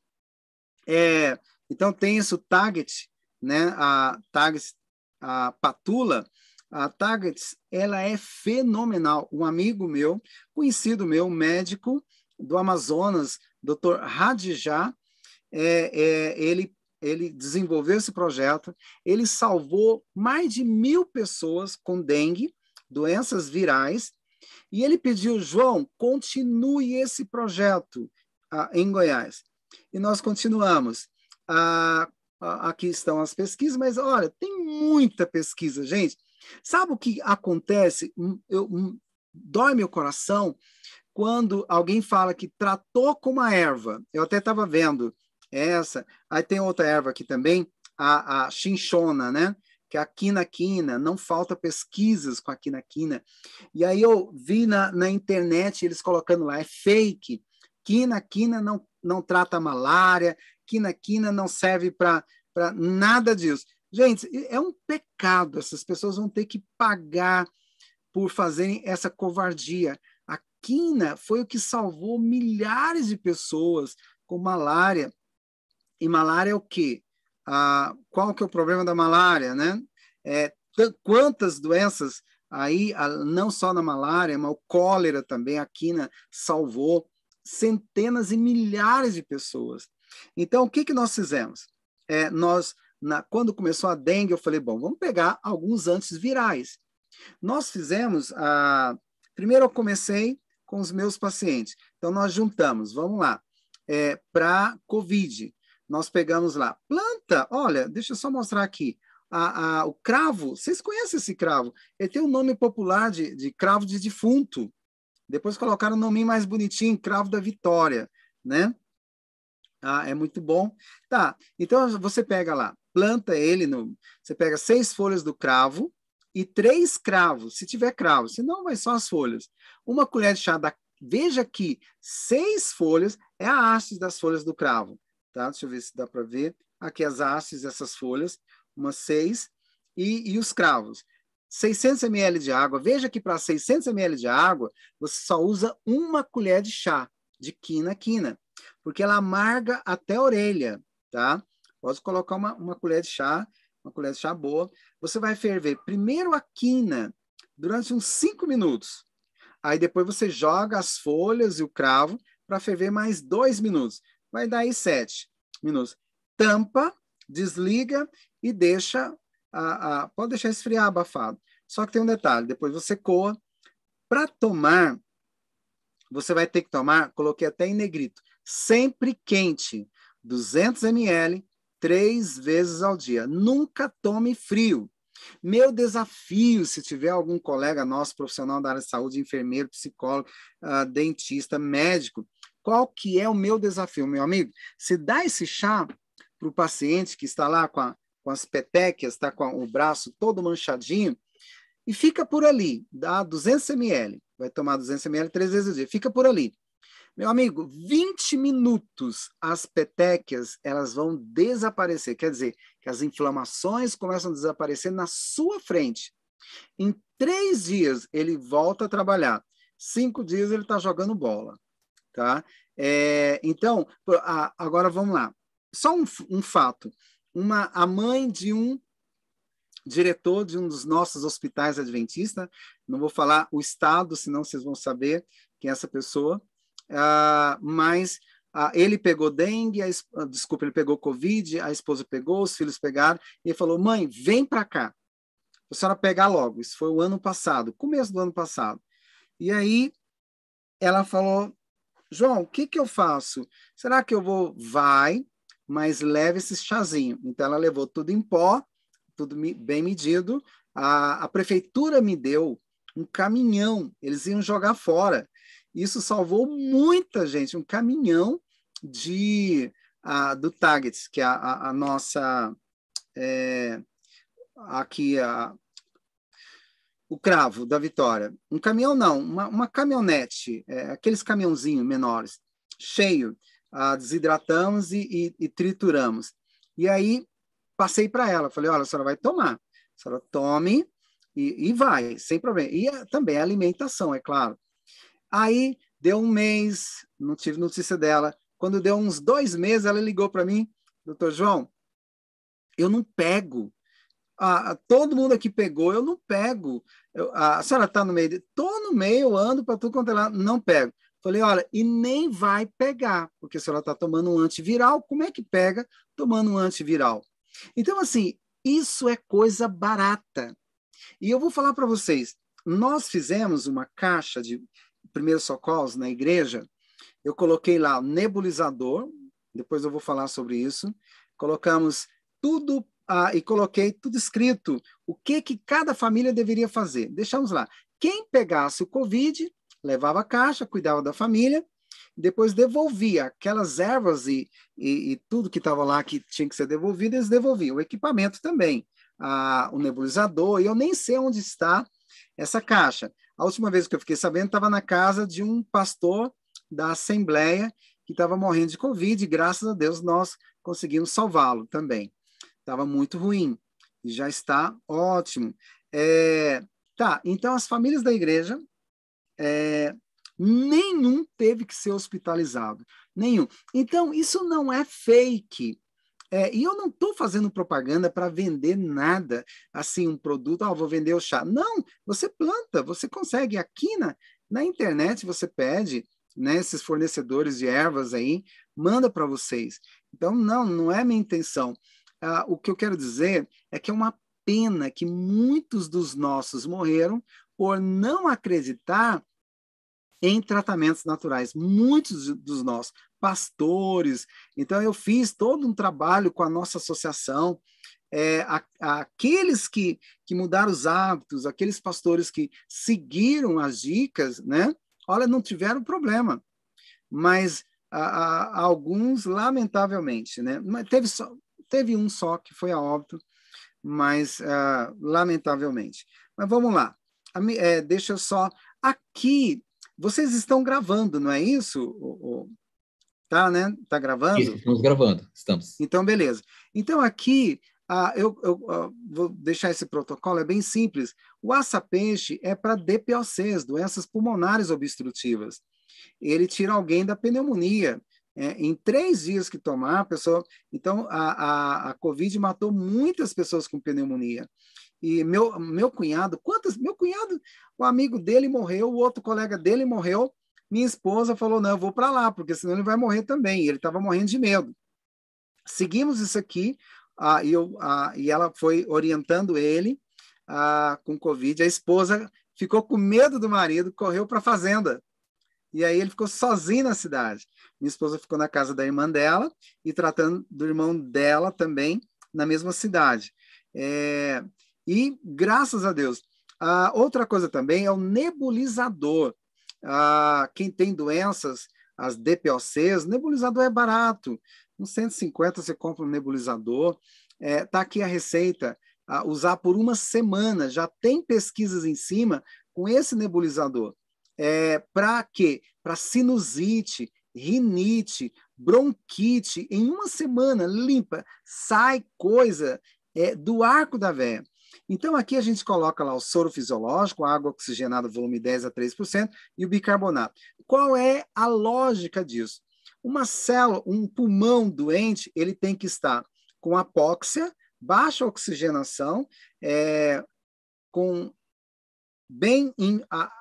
É, então, tem isso, Target, né? A Target, a Patula, a Target, ela é fenomenal. Um amigo meu, conhecido meu, médico do Amazonas, Dr. Radijá, é, é, ele ele desenvolveu esse projeto, ele salvou mais de mil pessoas com dengue, doenças virais, e ele pediu, João, continue esse projeto ah, em Goiás. E nós continuamos. Ah, aqui estão as pesquisas, mas olha, tem muita pesquisa, gente. Sabe o que acontece? Eu, dói meu coração quando alguém fala que tratou com uma erva. Eu até estava vendo essa. Aí tem outra erva aqui também, a, a chinchona, né? que é a quina não falta pesquisas com a quina quina E aí eu vi na, na internet eles colocando lá, é fake, quina não, não trata malária, quina quina não serve para nada disso. Gente, é um pecado, essas pessoas vão ter que pagar por fazerem essa covardia. A quina foi o que salvou milhares de pessoas com malária. E malária é o quê? ah, qual que é o problema da malária, né? É, quantas doenças aí, não só na malária, mas o cólera também, a quina né, salvou centenas e milhares de pessoas. Então, o que, que nós fizemos? É, nós, na, quando começou a dengue, eu falei, bom, vamos pegar alguns antivirais. Nós fizemos, primeiro eu comecei com os meus pacientes, então nós juntamos, vamos lá, é, para COVID, nós pegamos lá. Planta, olha, deixa eu só mostrar aqui. A, a, o cravo, vocês conhecem esse cravo? Ele tem um nome popular de, de cravo de defunto. Depois colocaram um nome mais bonitinho, cravo da vitória, né? Ah, é muito bom. Tá, então você pega lá, planta ele, no, você pega seis folhas do cravo e três cravos, se tiver cravo, senão vai só as folhas. Uma colher de chá da... Veja aqui seis folhas é a haste das folhas do cravo tá? Deixa eu ver se dá para ver. Aqui as hastes, essas folhas, umas seis, e, e os cravos. 600 ml de água. Veja que para 600 ml de água, você só usa uma colher de chá, de quina a quina, porque ela amarga até a orelha, tá? Pode colocar uma, uma colher de chá, uma colher de chá boa. Você vai ferver primeiro a quina durante uns 5 minutos. Aí depois você joga as folhas e o cravo para ferver mais 2 minutos vai dar aí 7 minutos. Tampa, desliga e deixa. A, a, pode deixar esfriar abafado. Só que tem um detalhe: depois você coa. Para tomar, você vai ter que tomar, coloquei até em negrito, sempre quente, 200 ml, três vezes ao dia. Nunca tome frio. Meu desafio, se tiver algum colega nosso, profissional da área de saúde, enfermeiro, psicólogo, uh, dentista, médico, qual que é o meu desafio, meu amigo? Se dá esse chá para o paciente que está lá com, a, com as petequias, está com a, o braço todo manchadinho, e fica por ali, dá 200 ml, vai tomar 200 ml três vezes ao dia, fica por ali. Meu amigo, 20 minutos as petequias elas vão desaparecer, quer dizer, que as inflamações começam a desaparecer na sua frente. Em três dias ele volta a trabalhar, cinco dias ele está jogando bola, Tá? É, então, agora vamos lá. Só um, um fato. Uma, a mãe de um diretor de um dos nossos hospitais adventista, não vou falar o estado, senão vocês vão saber quem é essa pessoa, uh, mas uh, ele pegou dengue, a, ah, desculpa, ele pegou covid, a esposa pegou, os filhos pegaram, e ele falou, mãe, vem para cá, a senhora pegar logo, isso foi o ano passado, começo do ano passado, e aí ela falou, João, o que, que eu faço? Será que eu vou? Vai, mas leve esse chazinho. Então, ela levou tudo em pó, tudo bem medido. A, a prefeitura me deu um caminhão, eles iam jogar fora. Isso salvou muita gente, um caminhão de a, do Target, que é a, a nossa. É, aqui a, o cravo da vitória. Um caminhão não, uma, uma caminhonete, é, aqueles caminhãozinhos menores, cheio. a ah, desidratamos e, e, e, trituramos. E aí passei para ela, falei, olha, a senhora vai tomar. A senhora tome e, e vai, sem problema. E a, também a alimentação, é claro. Aí deu um mês, não tive notícia dela. Quando deu uns dois meses, ela ligou para mim, doutor João, eu não pego a, todo mundo aqui pegou, eu não pego. Eu, a, a, senhora está no meio, de, tô no meio, ando para tudo quanto é não pego. Falei, olha, e nem vai pegar, porque se ela está tomando um antiviral, como é que pega tomando um antiviral? Então, assim, isso é coisa barata. E eu vou falar para vocês, nós fizemos uma caixa de primeiros socorros na igreja, eu coloquei lá nebulizador, depois eu vou falar sobre isso, colocamos tudo ah, e coloquei tudo escrito o que, que cada família deveria fazer. Deixamos lá. Quem pegasse o Covid, levava a caixa, cuidava da família, depois devolvia aquelas ervas e, e, e tudo que estava lá que tinha que ser devolvido, eles devolviam. O equipamento também, a, o nebulizador, e eu nem sei onde está essa caixa. A última vez que eu fiquei sabendo, estava na casa de um pastor da Assembleia que estava morrendo de Covid, e graças a Deus nós conseguimos salvá-lo também. Estava muito ruim. E já está ótimo. É, tá, então as famílias da igreja, é, nenhum teve que ser hospitalizado. Nenhum. Então, isso não é fake. É, e eu não estou fazendo propaganda para vender nada, assim, um produto, ah, vou vender o chá. Não, você planta, você consegue. Aqui na, na internet você pede, né, esses fornecedores de ervas aí, manda para vocês. Então, não, não é minha intenção ah, o que eu quero dizer é que é uma pena que muitos dos nossos morreram por não acreditar em tratamentos naturais. Muitos dos nossos pastores. Então, eu fiz todo um trabalho com a nossa associação. É, a, a, aqueles que, que mudaram os hábitos, aqueles pastores que seguiram as dicas, né? Olha, não tiveram problema. Mas a, alguns, lamentavelmente, né? Mas teve só, Teve um só que foi a óbito, mas uh, lamentavelmente. Mas vamos lá. É, deixa eu só. Aqui, vocês estão gravando, não é isso? O, o... Tá, né? Tá gravando? Isso, estamos gravando, estamos. Então, beleza. Então, aqui, ah, eu, eu ah, vou deixar esse protocolo, é bem simples. O asa-peixe é para DPOCs, doenças pulmonares obstrutivas. Ele tira alguém da pneumonia. É, em três dias que tomar, a pessoa. Então, a, a, a Covid matou muitas pessoas com pneumonia. E meu, meu cunhado, quantas? Meu cunhado, o amigo dele morreu, o outro colega dele morreu. Minha esposa falou: não, eu vou para lá, porque senão ele vai morrer também. E ele estava morrendo de medo. Seguimos isso aqui, ah, e, eu, ah, e ela foi orientando ele ah, com Covid. A esposa ficou com medo do marido, correu para a fazenda e aí ele ficou sozinho na cidade. Minha esposa ficou na casa da irmã dela e tratando do irmão dela também na mesma cidade. É, e graças a Deus. A ah, outra coisa também é o nebulizador. Ah, quem tem doenças, as DPOCs, nebulizador é barato. Uns 150 você compra um nebulizador. É, tá aqui a receita. Ah, usar por uma semana. Já tem pesquisas em cima com esse nebulizador é, para quê? Para sinusite, rinite, bronquite. Em uma semana, limpa, sai coisa é, do arco da veia. Então, aqui a gente coloca lá o soro fisiológico, a água oxigenada, volume 10 a 3%, e o bicarbonato. Qual é a lógica disso? Uma célula, um pulmão doente, ele tem que estar com apóxia, baixa oxigenação, é, com bem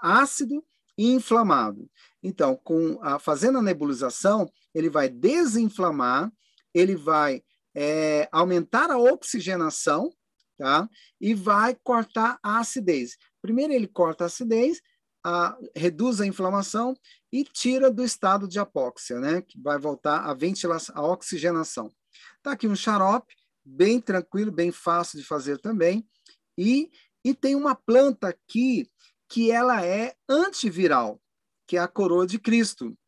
ácido, inflamado. Então, com a, fazendo a nebulização, ele vai desinflamar, ele vai é, aumentar a oxigenação, tá? E vai cortar a acidez. Primeiro ele corta a acidez, a, reduz a inflamação e tira do estado de apóxia, né? Que vai voltar a ventilação, a oxigenação. Tá aqui um xarope, bem tranquilo, bem fácil de fazer também. E, e tem uma planta aqui que ela é antiviral, que é a coroa de Cristo.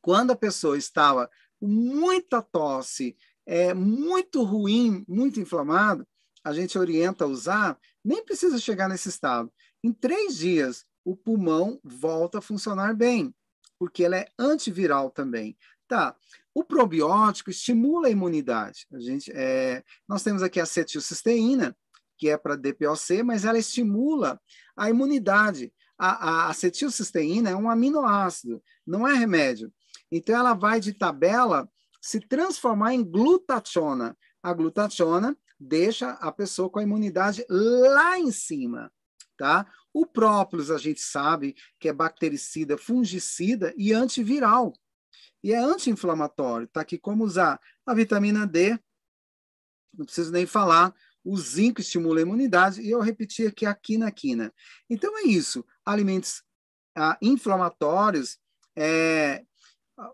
Quando a pessoa estava com muita tosse, é, muito ruim, muito inflamado, a gente orienta a usar, nem precisa chegar nesse estado. Em três dias, o pulmão volta a funcionar bem, porque ela é antiviral também. Tá. O probiótico estimula a imunidade. A gente, é, nós temos aqui a acetilcisteína, que é para DPOC, mas ela estimula a imunidade. A, a acetilcisteína é um aminoácido, não é remédio. Então, ela vai de tabela se transformar em glutationa. A glutationa deixa a pessoa com a imunidade lá em cima, tá? O própolis a gente sabe que é bactericida, fungicida e antiviral. E é anti-inflamatório, tá aqui como usar a vitamina D, não preciso nem falar, o zinco estimula a imunidade, e eu repeti aqui a Quina. Então é isso, alimentos ah, inflamatórios é,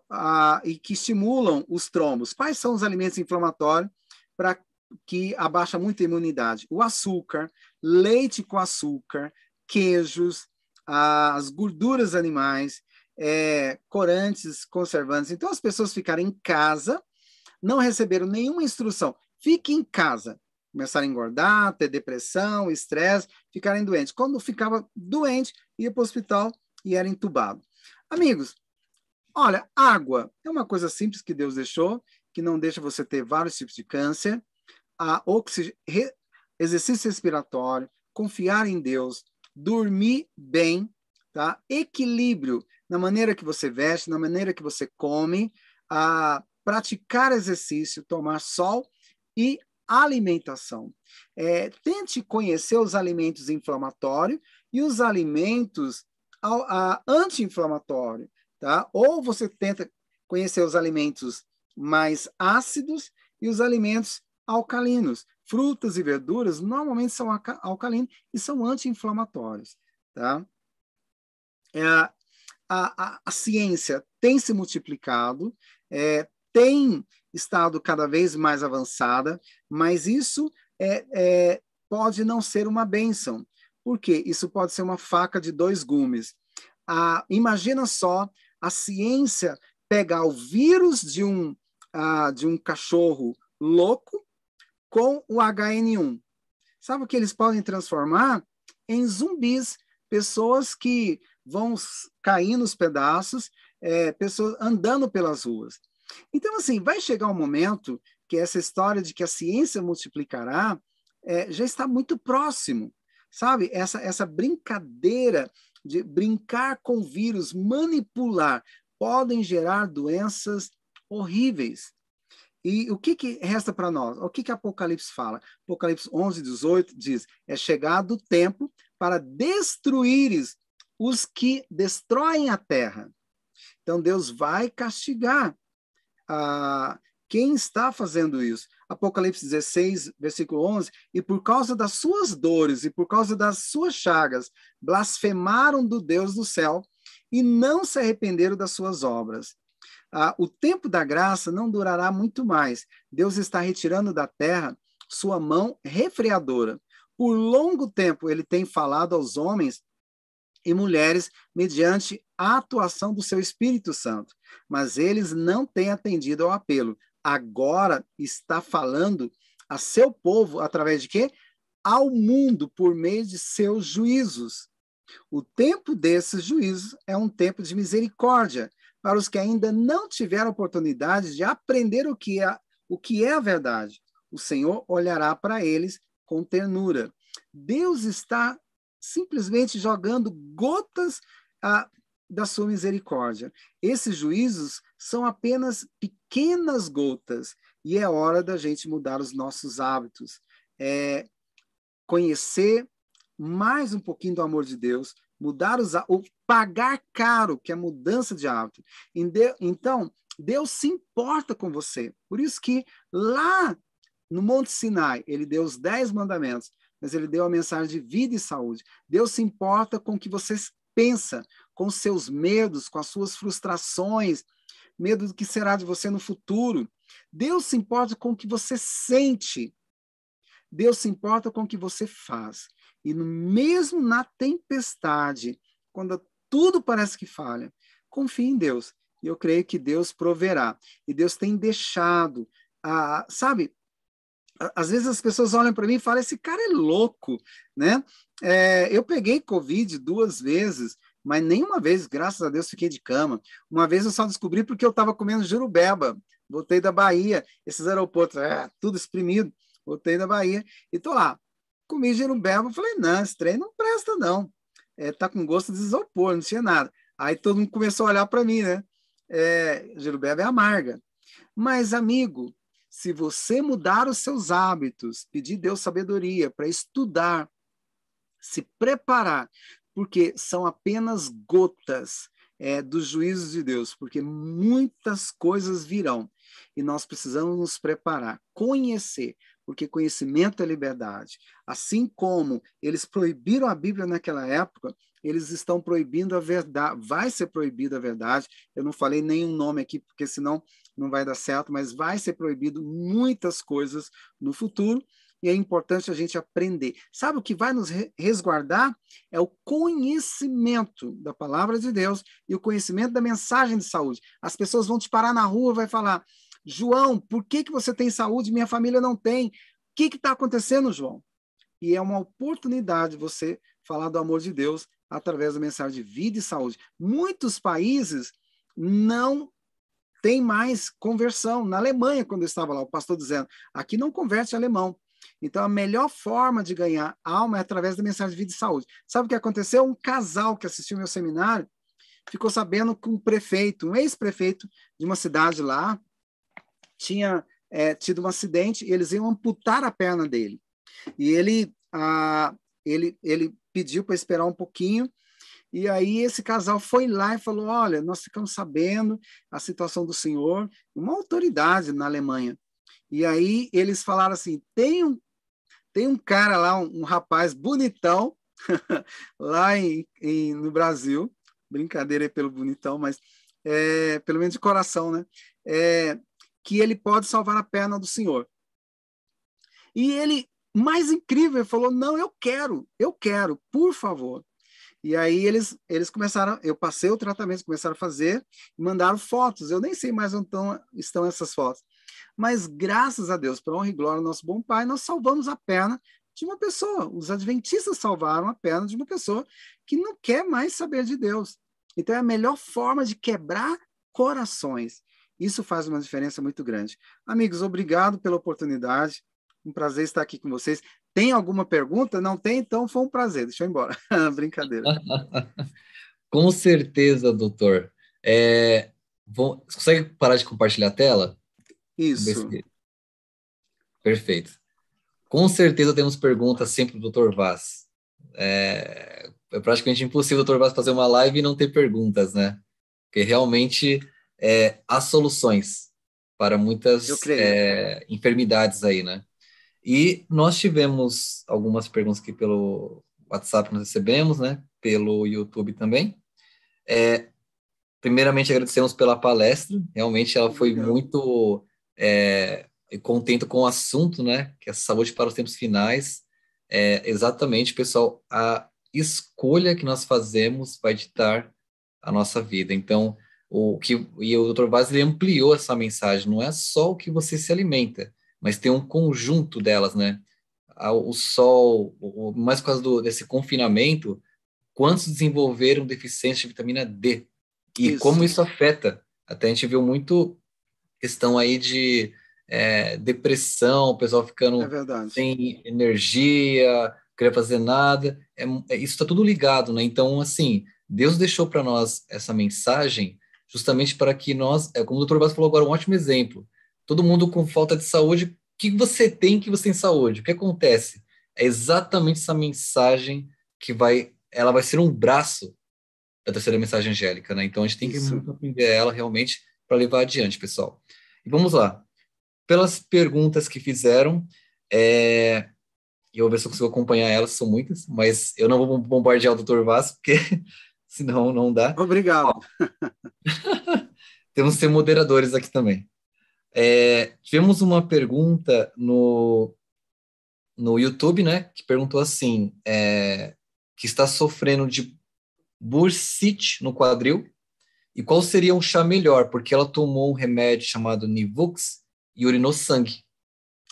ah, e que estimulam os trombos. Quais são os alimentos inflamatórios para que abaixa muito a imunidade? O açúcar, leite com açúcar, queijos, ah, as gorduras animais, é, corantes, conservantes. Então as pessoas ficaram em casa, não receberam nenhuma instrução. Fique em casa começaram a engordar, ter depressão, estresse, ficarem doentes. Quando ficava doente, ia para o hospital e era entubado. Amigos, olha, água é uma coisa simples que Deus deixou, que não deixa você ter vários tipos de câncer. A Re... exercício respiratório, confiar em Deus, dormir bem, tá? Equilíbrio na maneira que você veste, na maneira que você come, a praticar exercício, tomar sol e alimentação. É, tente conhecer os alimentos inflamatórios e os alimentos anti-inflamatórios, tá? Ou você tenta conhecer os alimentos mais ácidos e os alimentos alcalinos. Frutas e verduras normalmente são alcalinos e são anti-inflamatórios, tá? É, a, a, a, ciência tem se multiplicado, é, tem estado cada vez mais avançada, mas isso é, é, pode não ser uma bênção, porque isso pode ser uma faca de dois gumes. imagina só a ciência pegar o vírus de um, de um cachorro louco com o HN1. Sabe o que eles podem transformar? Em zumbis, pessoas que vão cair nos pedaços, é, pessoas andando pelas ruas. Então, assim, vai chegar um momento que essa história de que a ciência multiplicará é, já está muito próximo, sabe? Essa, essa brincadeira de brincar com vírus, manipular, podem gerar doenças horríveis. E o que, que resta para nós? O que, que Apocalipse fala? Apocalipse 11, 18 diz: É chegado o tempo para destruíres os que destroem a terra. Então Deus vai castigar quem está fazendo isso. Apocalipse 16, versículo 11: E por causa das suas dores e por causa das suas chagas, blasfemaram do Deus do céu e não se arrependeram das suas obras. Ah, o tempo da graça não durará muito mais. Deus está retirando da terra sua mão refreadora. Por longo tempo ele tem falado aos homens e mulheres mediante a atuação do seu Espírito Santo, mas eles não têm atendido ao apelo. Agora está falando a seu povo através de quê? Ao mundo por meio de seus juízos. O tempo desses juízos é um tempo de misericórdia para os que ainda não tiveram oportunidade de aprender o que é, o que é a verdade. O Senhor olhará para eles com ternura. Deus está simplesmente jogando gotas ah, da sua misericórdia. Esses juízos são apenas pequenas gotas e é hora da gente mudar os nossos hábitos, é conhecer mais um pouquinho do amor de Deus, mudar os ou pagar caro, que é mudança de hábito. Então, Deus se importa com você. Por isso que lá no Monte Sinai, ele deu os dez mandamentos, mas ele deu a mensagem de vida e saúde. Deus se importa com o que você pensa, com seus medos, com as suas frustrações, medo do que será de você no futuro. Deus se importa com o que você sente. Deus se importa com o que você faz. E no, mesmo na tempestade, quando tudo parece que falha, confie em Deus. E eu creio que Deus proverá. E Deus tem deixado, ah, sabe? Às vezes as pessoas olham para mim e falam: esse cara é louco, né? É, eu peguei Covid duas vezes mas nenhuma vez, graças a Deus, fiquei de cama. Uma vez eu só descobri porque eu estava comendo jurubeba. Voltei da Bahia, esses aeroportos, é, tudo exprimido. Voltei da Bahia e tô lá. Comi jurubeba, falei, não, esse trem não presta, não. É, tá com gosto de isopor, não tinha nada. Aí todo mundo começou a olhar para mim, né? É, jurubeba é amarga. Mas, amigo, se você mudar os seus hábitos, pedir Deus sabedoria para estudar, se preparar, porque são apenas gotas é, dos juízos de Deus, porque muitas coisas virão e nós precisamos nos preparar, conhecer, porque conhecimento é liberdade. Assim como eles proibiram a Bíblia naquela época, eles estão proibindo a verdade, vai ser proibida a verdade. Eu não falei nenhum nome aqui, porque senão não vai dar certo, mas vai ser proibido muitas coisas no futuro e é importante a gente aprender. Sabe o que vai nos resguardar? É o conhecimento da palavra de Deus e o conhecimento da mensagem de saúde. As pessoas vão te parar na rua, vai falar: João, por que, que você tem saúde minha família não tem? O que está acontecendo, João? E é uma oportunidade você falar do amor de Deus através da mensagem de vida e saúde. Muitos países não tem mais conversão. Na Alemanha, quando eu estava lá, o pastor dizendo: aqui não converte alemão. Então, a melhor forma de ganhar alma é através da mensagem de vida e saúde. Sabe o que aconteceu? Um casal que assistiu meu seminário ficou sabendo que um prefeito, um ex-prefeito de uma cidade lá, tinha é, tido um acidente e eles iam amputar a perna dele. E ele, ele, ele pediu para esperar um pouquinho. E aí esse casal foi lá e falou: Olha, nós ficamos sabendo a situação do senhor, uma autoridade na Alemanha. E aí eles falaram assim: tem um, tem um cara lá, um, um rapaz bonitão, lá em, em, no Brasil, brincadeira aí pelo bonitão, mas é, pelo menos de coração, né? É, que ele pode salvar a perna do senhor. E ele, mais incrível, falou: não, eu quero, eu quero, por favor. E aí eles, eles começaram, eu passei o tratamento, começaram a fazer, mandaram fotos. Eu nem sei mais onde estão, estão essas fotos mas graças a Deus, para honra e glória do nosso bom Pai, nós salvamos a perna de uma pessoa. Os adventistas salvaram a perna de uma pessoa que não quer mais saber de Deus. Então é a melhor forma de quebrar corações. Isso faz uma diferença muito grande. Amigos, obrigado pela oportunidade. Um prazer estar aqui com vocês. Tem alguma pergunta? Não tem? Então foi um prazer. Deixa eu ir embora. Brincadeira. com certeza, doutor. É... Vou... Você consegue parar de compartilhar a tela? Isso. Perfeito. Com certeza temos perguntas sempre do Dr. Vaz. É, é praticamente impossível o Dr. Vaz fazer uma live e não ter perguntas, né? Porque realmente é, há soluções para muitas é, enfermidades aí, né? E nós tivemos algumas perguntas que pelo WhatsApp nós recebemos, né? Pelo YouTube também. É, primeiramente, agradecemos pela palestra. Realmente, ela foi Legal. muito é, contento com o assunto, né? Que é saúde para os tempos finais. É, exatamente, pessoal, a escolha que nós fazemos vai ditar a nossa vida. Então, o que e o Dr. Vaz ampliou essa mensagem. Não é só o que você se alimenta, mas tem um conjunto delas, né? O sol, mais por causa do, desse confinamento, quantos desenvolveram deficiência de vitamina D? E isso. como isso afeta? Até a gente viu muito questão aí de é, depressão, o pessoal ficando é sem energia, queria fazer nada. É, é isso está tudo ligado, né? Então, assim, Deus deixou para nós essa mensagem justamente para que nós, é, como o doutor Basso falou agora, um ótimo exemplo. Todo mundo com falta de saúde, o que você tem que você tem saúde? O que acontece? É exatamente essa mensagem que vai, ela vai ser um braço da terceira mensagem angélica, né? Então a gente tem que isso. aprender ela realmente para levar adiante, pessoal. E vamos lá. Pelas perguntas que fizeram, é... eu vou ver se eu consigo acompanhar elas, são muitas, mas eu não vou bombardear o Dr. Vasco, porque senão não dá. Obrigado. Temos que ser moderadores aqui também. É... tivemos uma pergunta no, no YouTube, né, que perguntou assim, é... que está sofrendo de bursite no quadril, e qual seria um chá melhor? Porque ela tomou um remédio chamado Nivux e urinou sangue.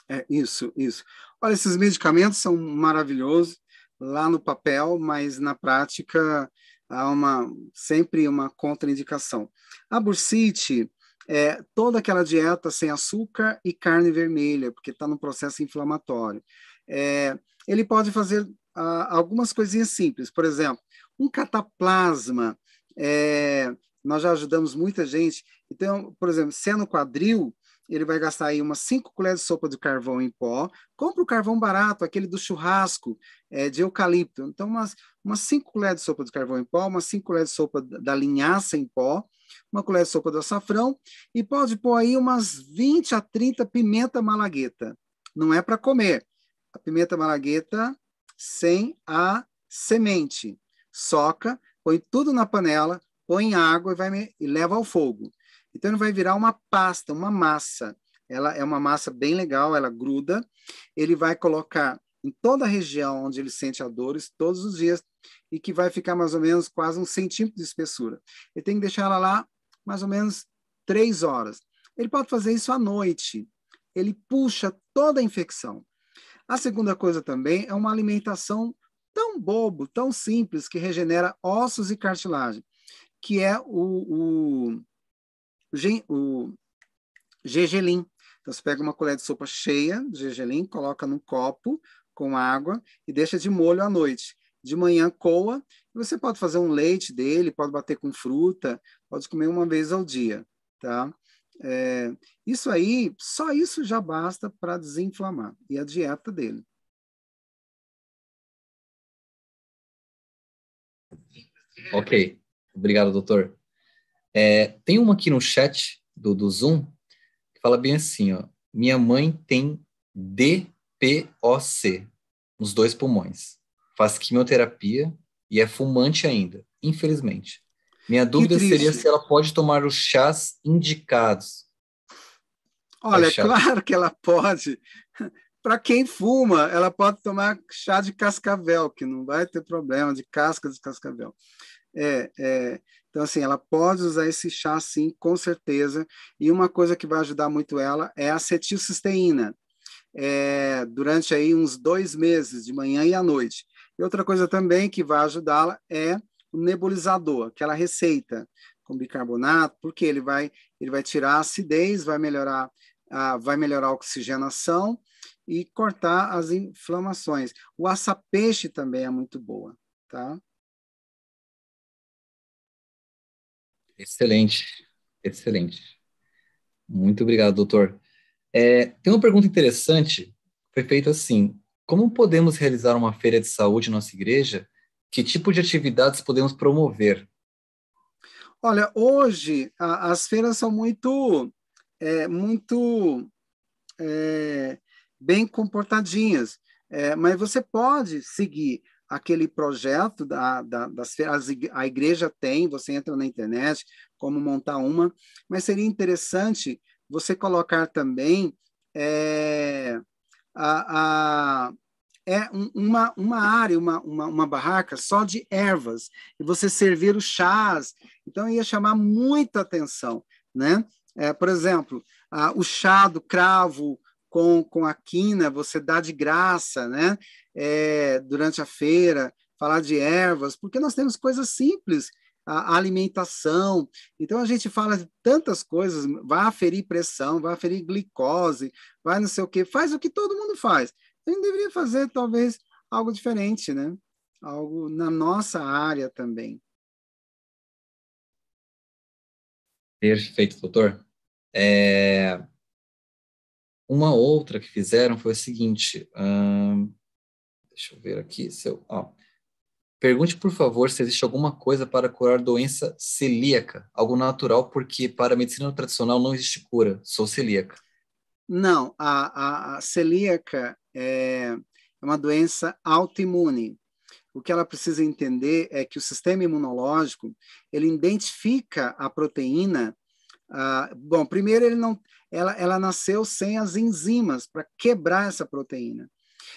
É, isso, isso. Olha, esses medicamentos são maravilhosos lá no papel, mas na prática há uma, sempre uma contraindicação. A bursite é toda aquela dieta sem açúcar e carne vermelha, porque está no processo inflamatório. É, ele pode fazer ah, algumas coisinhas simples, por exemplo, um cataplasma é, nós já ajudamos muita gente. Então, por exemplo, sendo quadril, ele vai gastar aí umas 5 colheres de sopa de carvão em pó. Compra o carvão barato, aquele do churrasco, é, de eucalipto. Então, umas 5 umas cinco colheres de sopa de carvão em pó, umas 5 colheres de sopa da linhaça em pó, uma colher de sopa do açafrão e pode pôr aí umas 20 a 30 pimenta malagueta. Não é para comer. A pimenta malagueta sem a semente. Soca, põe tudo na panela, põe água e, vai, e leva ao fogo. Então ele vai virar uma pasta, uma massa. Ela é uma massa bem legal, ela gruda. Ele vai colocar em toda a região onde ele sente a dor todos os dias e que vai ficar mais ou menos quase um centímetro de espessura. Ele tem que deixar ela lá mais ou menos três horas. Ele pode fazer isso à noite. Ele puxa toda a infecção. A segunda coisa também é uma alimentação tão bobo, tão simples, que regenera ossos e cartilagem que é o, o, o gergelim. Então, você pega uma colher de sopa cheia de gergelim, coloca num copo com água e deixa de molho à noite. De manhã, coa. E você pode fazer um leite dele, pode bater com fruta, pode comer uma vez ao dia, tá? É, isso aí, só isso já basta para desinflamar. E a dieta dele. Ok. Obrigado, doutor. É, tem uma aqui no chat do, do Zoom que fala bem assim, ó. Minha mãe tem DPOC nos dois pulmões. Faz quimioterapia e é fumante ainda, infelizmente. Minha dúvida seria se ela pode tomar os chás indicados. Olha, é claro que ela pode. Para quem fuma, ela pode tomar chá de cascavel, que não vai ter problema de casca de cascavel. É, é, então, assim, ela pode usar esse chá, sim, com certeza. E uma coisa que vai ajudar muito ela é a acetilcisteína, é, durante aí uns dois meses, de manhã e à noite. E outra coisa também que vai ajudá-la é o nebulizador, aquela receita com bicarbonato, porque ele vai, ele vai tirar a acidez, vai melhorar a, vai melhorar a oxigenação e cortar as inflamações. O aça-peixe também é muito boa, tá? Excelente, excelente. Muito obrigado, doutor. É, tem uma pergunta interessante, foi feita assim: como podemos realizar uma feira de saúde em nossa igreja? Que tipo de atividades podemos promover? Olha, hoje a, as feiras são muito, é, muito é, bem comportadinhas, é, mas você pode seguir aquele projeto da, da, das feiras, a igreja tem, você entra na internet, como montar uma, mas seria interessante você colocar também é, a, a, é um, uma, uma área, uma, uma, uma barraca só de ervas, e você servir os chás, então ia chamar muita atenção, né? É, por exemplo, a, o chá do cravo, com, com a quina, você dá de graça, né? É, durante a feira, falar de ervas, porque nós temos coisas simples, a alimentação. Então a gente fala de tantas coisas, vai aferir pressão, vai aferir glicose, vai não sei o quê, faz o que todo mundo faz. A gente deveria fazer talvez algo diferente, né? Algo na nossa área também. Perfeito, doutor. É, uma outra que fizeram foi o seguinte: hum, deixa eu ver aqui. Seu, ó, pergunte, por favor, se existe alguma coisa para curar doença celíaca, algo natural, porque para a medicina tradicional não existe cura. Sou celíaca. Não, a, a, a celíaca é, é uma doença autoimune. O que ela precisa entender é que o sistema imunológico ele identifica a proteína ah, bom, primeiro ele não, ela, ela nasceu sem as enzimas para quebrar essa proteína.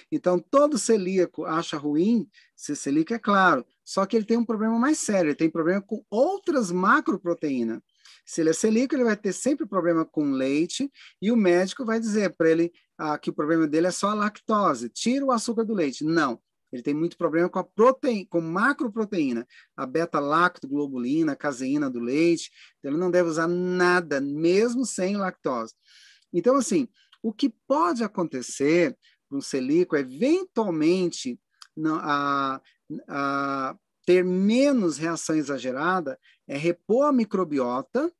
Então, todo celíaco acha ruim ser celíaco, é claro. Só que ele tem um problema mais sério, ele tem problema com outras macroproteínas. Se ele é celíaco, ele vai ter sempre problema com leite, e o médico vai dizer para ele ah, que o problema dele é só a lactose, tira o açúcar do leite. Não, ele tem muito problema com a proteína, com macroproteína, a beta-lactoglobulina, a caseína do leite. Então, ele não deve usar nada, mesmo sem lactose. Então, assim, o que pode acontecer para um celíaco, é, eventualmente, não, a, a, ter menos reação exagerada é repor a microbiota,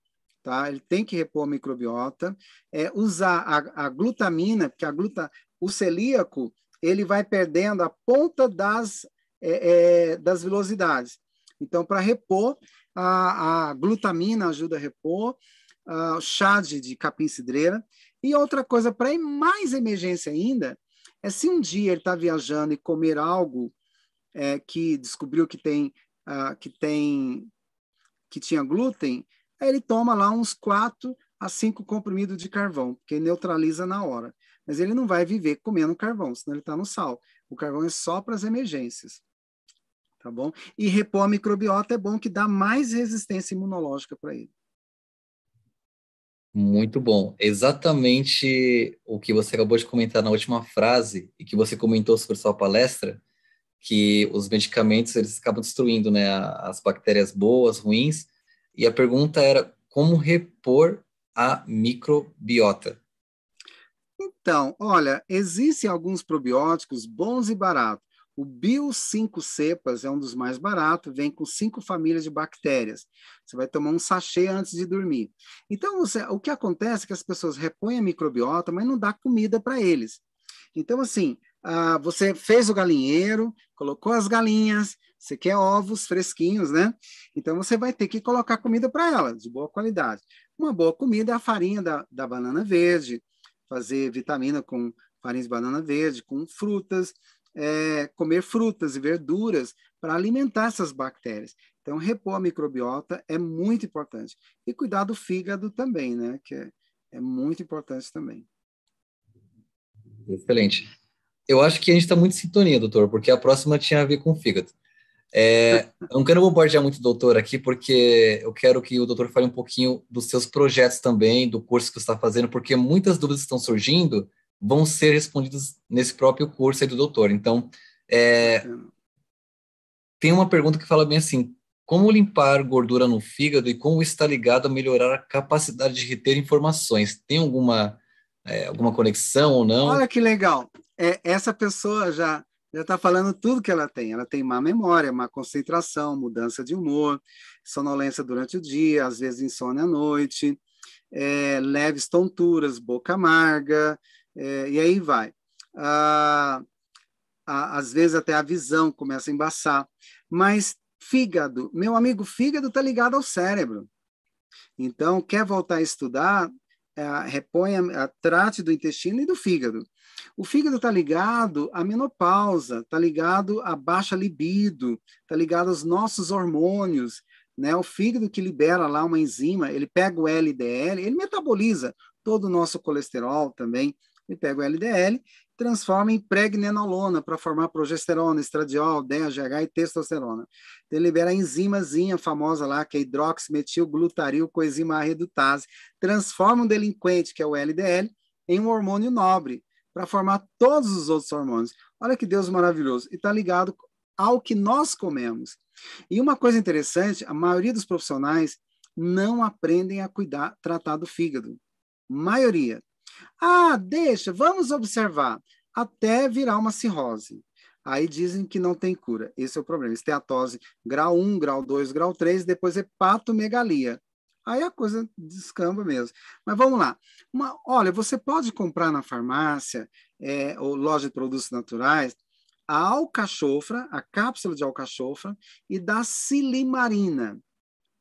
tá? Ele tem que repor a microbiota, é usar a, a glutamina, porque a gluta, o celíaco, ele vai perdendo a ponta das, é, é, das velocidades. Então, para repor, a, a, glutamina ajuda a repor, a, o chá de capim-cidreira. E outra coisa, para mais emergência ainda, é se um dia ele está viajando e comer algo é, que descobriu que tem, uh, que tem que tinha glúten, aí ele toma lá uns 4 a 5 comprimidos de carvão, porque neutraliza na hora mas ele não vai viver comendo carvão, senão ele está no sal. O carvão é só para as emergências. Tá bom? E repor a microbiota é bom que dá mais resistência imunológica para ele. Muito bom. Exatamente o que você acabou de comentar na última frase e que você comentou sobre sua palestra, que os medicamentos eles acabam destruindo, né, as bactérias boas, ruins. E a pergunta era como repor a microbiota. Então, olha, existem alguns probióticos bons e baratos. O Bio 5 Cepas é um dos mais baratos, vem com cinco famílias de bactérias. Você vai tomar um sachê antes de dormir. Então, você, o que acontece é que as pessoas repõem a microbiota, mas não dá comida para eles. Então, assim, ah, você fez o galinheiro, colocou as galinhas, você quer ovos fresquinhos, né? Então, você vai ter que colocar comida para elas, de boa qualidade. Uma boa comida é a farinha da, da banana verde, fazer vitamina com farinha de banana verde, com frutas, é, comer frutas e verduras para alimentar essas bactérias. Então, repor a microbiota é muito importante. E cuidar do fígado também, né? Que é, é muito importante também. Excelente. Eu acho que a gente está muito em sintonia, doutor, porque a próxima tinha a ver com o fígado. É, eu não quero bombardear muito o doutor aqui, porque eu quero que o doutor fale um pouquinho dos seus projetos também, do curso que você está fazendo, porque muitas dúvidas estão surgindo vão ser respondidas nesse próprio curso aí do doutor. Então, é, tem uma pergunta que fala bem assim, como limpar gordura no fígado e como está ligado a melhorar a capacidade de reter informações? Tem alguma, é, alguma conexão ou não? Olha que legal. É, essa pessoa já já está falando tudo que ela tem. Ela tem má memória, má concentração, mudança de humor, sonolência durante o dia, às vezes insônia à noite, é, leves tonturas, boca amarga, é, e aí vai. Ah, a, às vezes até a visão começa a embaçar. Mas fígado, meu amigo, fígado está ligado ao cérebro. Então, quer voltar a estudar, é, reponha, trate do intestino e do fígado. O fígado está ligado à menopausa, está ligado à baixa libido, está ligado aos nossos hormônios. Né? O fígado que libera lá uma enzima, ele pega o LDL, ele metaboliza todo o nosso colesterol também, ele pega o LDL, transforma em pregnenolona para formar progesterona, estradiol, DHA e testosterona. Então, ele libera a enzimazinha famosa lá, que é hidroximetilglutaril coenzima redutase, transforma um delinquente, que é o LDL, em um hormônio nobre para formar todos os outros hormônios. Olha que Deus maravilhoso. E está ligado ao que nós comemos. E uma coisa interessante, a maioria dos profissionais não aprendem a cuidar, tratar do fígado. Maioria. Ah, deixa, vamos observar até virar uma cirrose. Aí dizem que não tem cura. Esse é o problema. Esteatose grau 1, grau 2, grau 3, depois hepatomegalia. É Aí a coisa descamba mesmo. Mas vamos lá. Uma, olha, você pode comprar na farmácia é, ou loja de produtos naturais a alcachofra, a cápsula de alcachofra e da silimarina.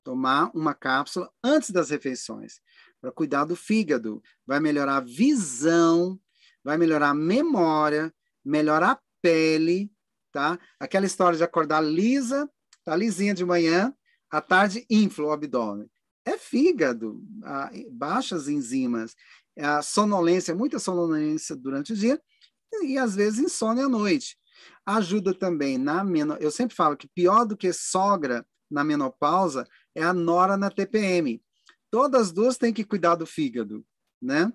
Tomar uma cápsula antes das refeições para cuidar do fígado. Vai melhorar a visão, vai melhorar a memória, melhorar a pele, tá? Aquela história de acordar lisa, tá lisinha de manhã, à tarde infla o abdômen é fígado, baixas enzimas, a sonolência, muita sonolência durante o dia e, e às vezes insônia à noite. Ajuda também na menopausa. Eu sempre falo que pior do que sogra na menopausa é a nora na TPM. Todas as duas têm que cuidar do fígado, né?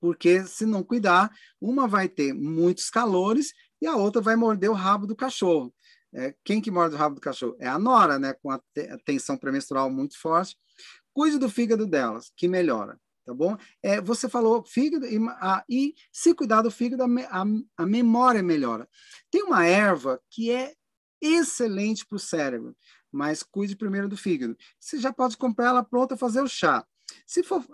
Porque se não cuidar, uma vai ter muitos calores e a outra vai morder o rabo do cachorro. É, quem que morde o rabo do cachorro? É a nora, né? Com a, te a tensão pré-menstrual muito forte. Cuide do fígado delas, que melhora tá bom? É, você falou fígado e, a, e se cuidar do fígado, a, a, a, memória melhora. Tem uma erva que é excelente para o cérebro, mas cuide primeiro do fígado. Você já pode comprar ela pronta fazer o chá. Se for,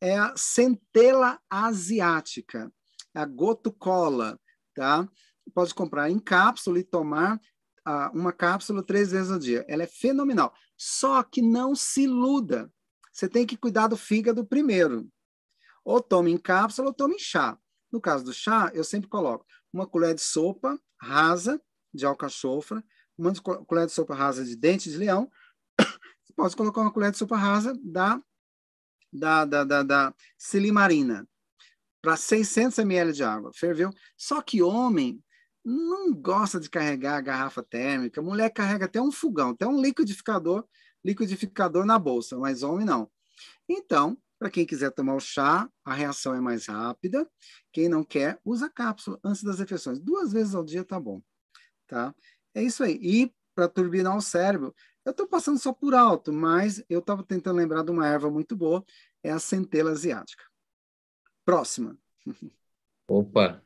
é a centela asiática, é a gotucola, tá? Pode comprar em cápsula e tomar uma cápsula três vezes ao dia. Ela é fenomenal. Só que não se iluda. Você tem que cuidar do fígado primeiro. Ou tome em cápsula ou tome em chá. No caso do chá, eu sempre coloco uma colher de sopa rasa de alcachofra, uma colher de sopa rasa de dente de leão. Você pode colocar uma colher de sopa rasa da, da, da, da, da silimarina para 600 ml de água. Ferveu. Só que homem não gosta de carregar a garrafa térmica. Mulher carrega até um fogão, até um liquidificador, liquidificador na bolsa, mas homem não. Então, para quem quiser tomar o chá, a reação é mais rápida. Quem não quer, usa cápsula antes das refeições. Duas vezes ao dia tá bom, tá? É isso aí. E para turbinar o cérebro, eu estou passando só por alto, mas eu estava tentando lembrar de uma erva muito boa, é a centela asiática. Próxima. Opa,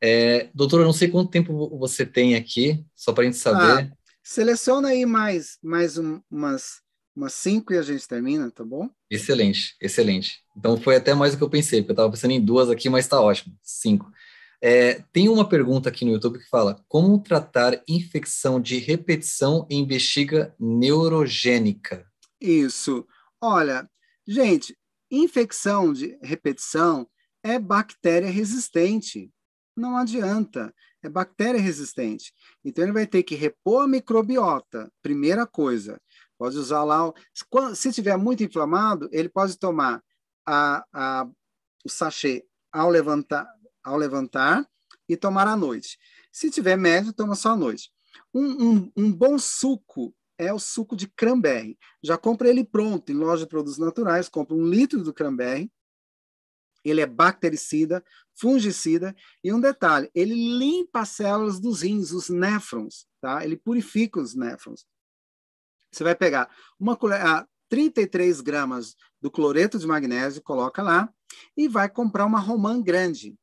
é, doutora, não sei quanto tempo você tem aqui, só para a gente saber. Ah, seleciona aí mais, mais um, umas, umas cinco e a gente termina, tá bom? Excelente, excelente. Então foi até mais do que eu pensei, porque eu estava pensando em duas aqui, mas está ótimo, cinco. É, tem uma pergunta aqui no YouTube que fala: como tratar infecção de repetição em bexiga neurogênica? Isso. Olha, gente, infecção de repetição é bactéria resistente não adianta. É bactéria resistente. Então ele vai ter que repor a microbiota, primeira coisa. Pode usar lá. Se tiver muito inflamado, ele pode tomar a, a, o sachê ao levantar, ao levantar e tomar à noite. Se tiver médio, toma só à noite. Um, um, um bom suco é o suco de cranberry. Já compra ele pronto em loja de produtos naturais, compra um litro do cranberry. Ele é bactericida, fungicida. E um detalhe, ele limpa as células dos rins, os néfrons, tá? Ele purifica os néfrons. Você vai pegar uma colher, ah, 33 gramas do cloreto de magnésio, coloca lá, e vai comprar uma romã grande,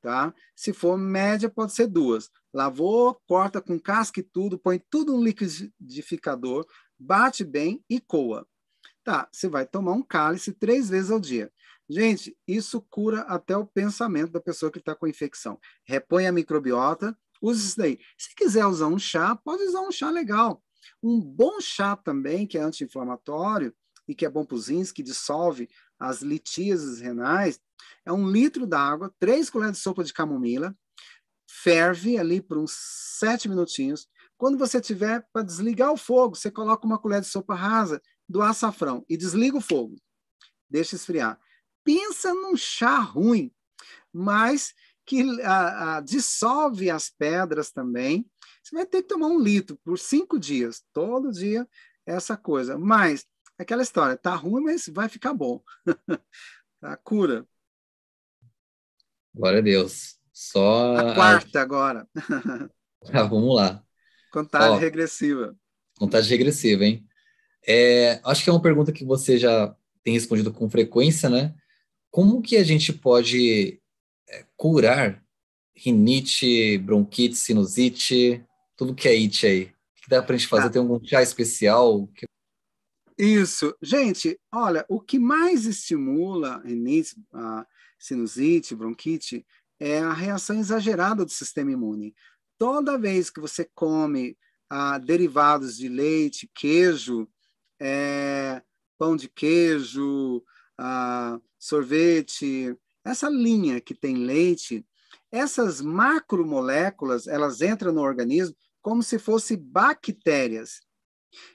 tá? Se for média, pode ser duas. Lavou, corta com casca e tudo, põe tudo no liquidificador, bate bem e coa. Tá, você vai tomar um cálice três vezes ao dia. Gente, isso cura até o pensamento da pessoa que está com infecção. Repõe a microbiota, use isso daí. Se quiser usar um chá, pode usar um chá legal. Um bom chá também, que é anti-inflamatório e que é bom para os rins, que dissolve as litíases renais, é um litro d'água, três colheres de sopa de camomila, ferve ali por uns sete minutinhos. Quando você tiver para desligar o fogo, você coloca uma colher de sopa rasa do açafrão e desliga o fogo. Deixa esfriar pensa num chá ruim, mas que a, ah, a, ah, dissolve as pedras também. Você vai ter que tomar um litro por cinco dias, todo dia essa coisa. Mas aquela história, tá ruim, mas vai ficar bom. a cura. Glória a Deus. Só a quarta a... agora. ah, vamos lá. Contagem Ó, regressiva. Contagem regressiva, hein? É, acho que é uma pergunta que você já tem respondido com frequência, né? como que a gente pode é, curar rinite, bronquite, sinusite, tudo que é it aí? O que dá para a gente ah. fazer? Tem algum chá especial? Isso. Gente, olha, o que mais estimula rinite, sinusite, bronquite é a reação exagerada do sistema imune. Toda vez que você come ah, derivados de leite, queijo, é, pão de queijo, ah, sorvete, essa linha que tem leite, essas macromoléculas, elas entram no organismo como se fossem bactérias.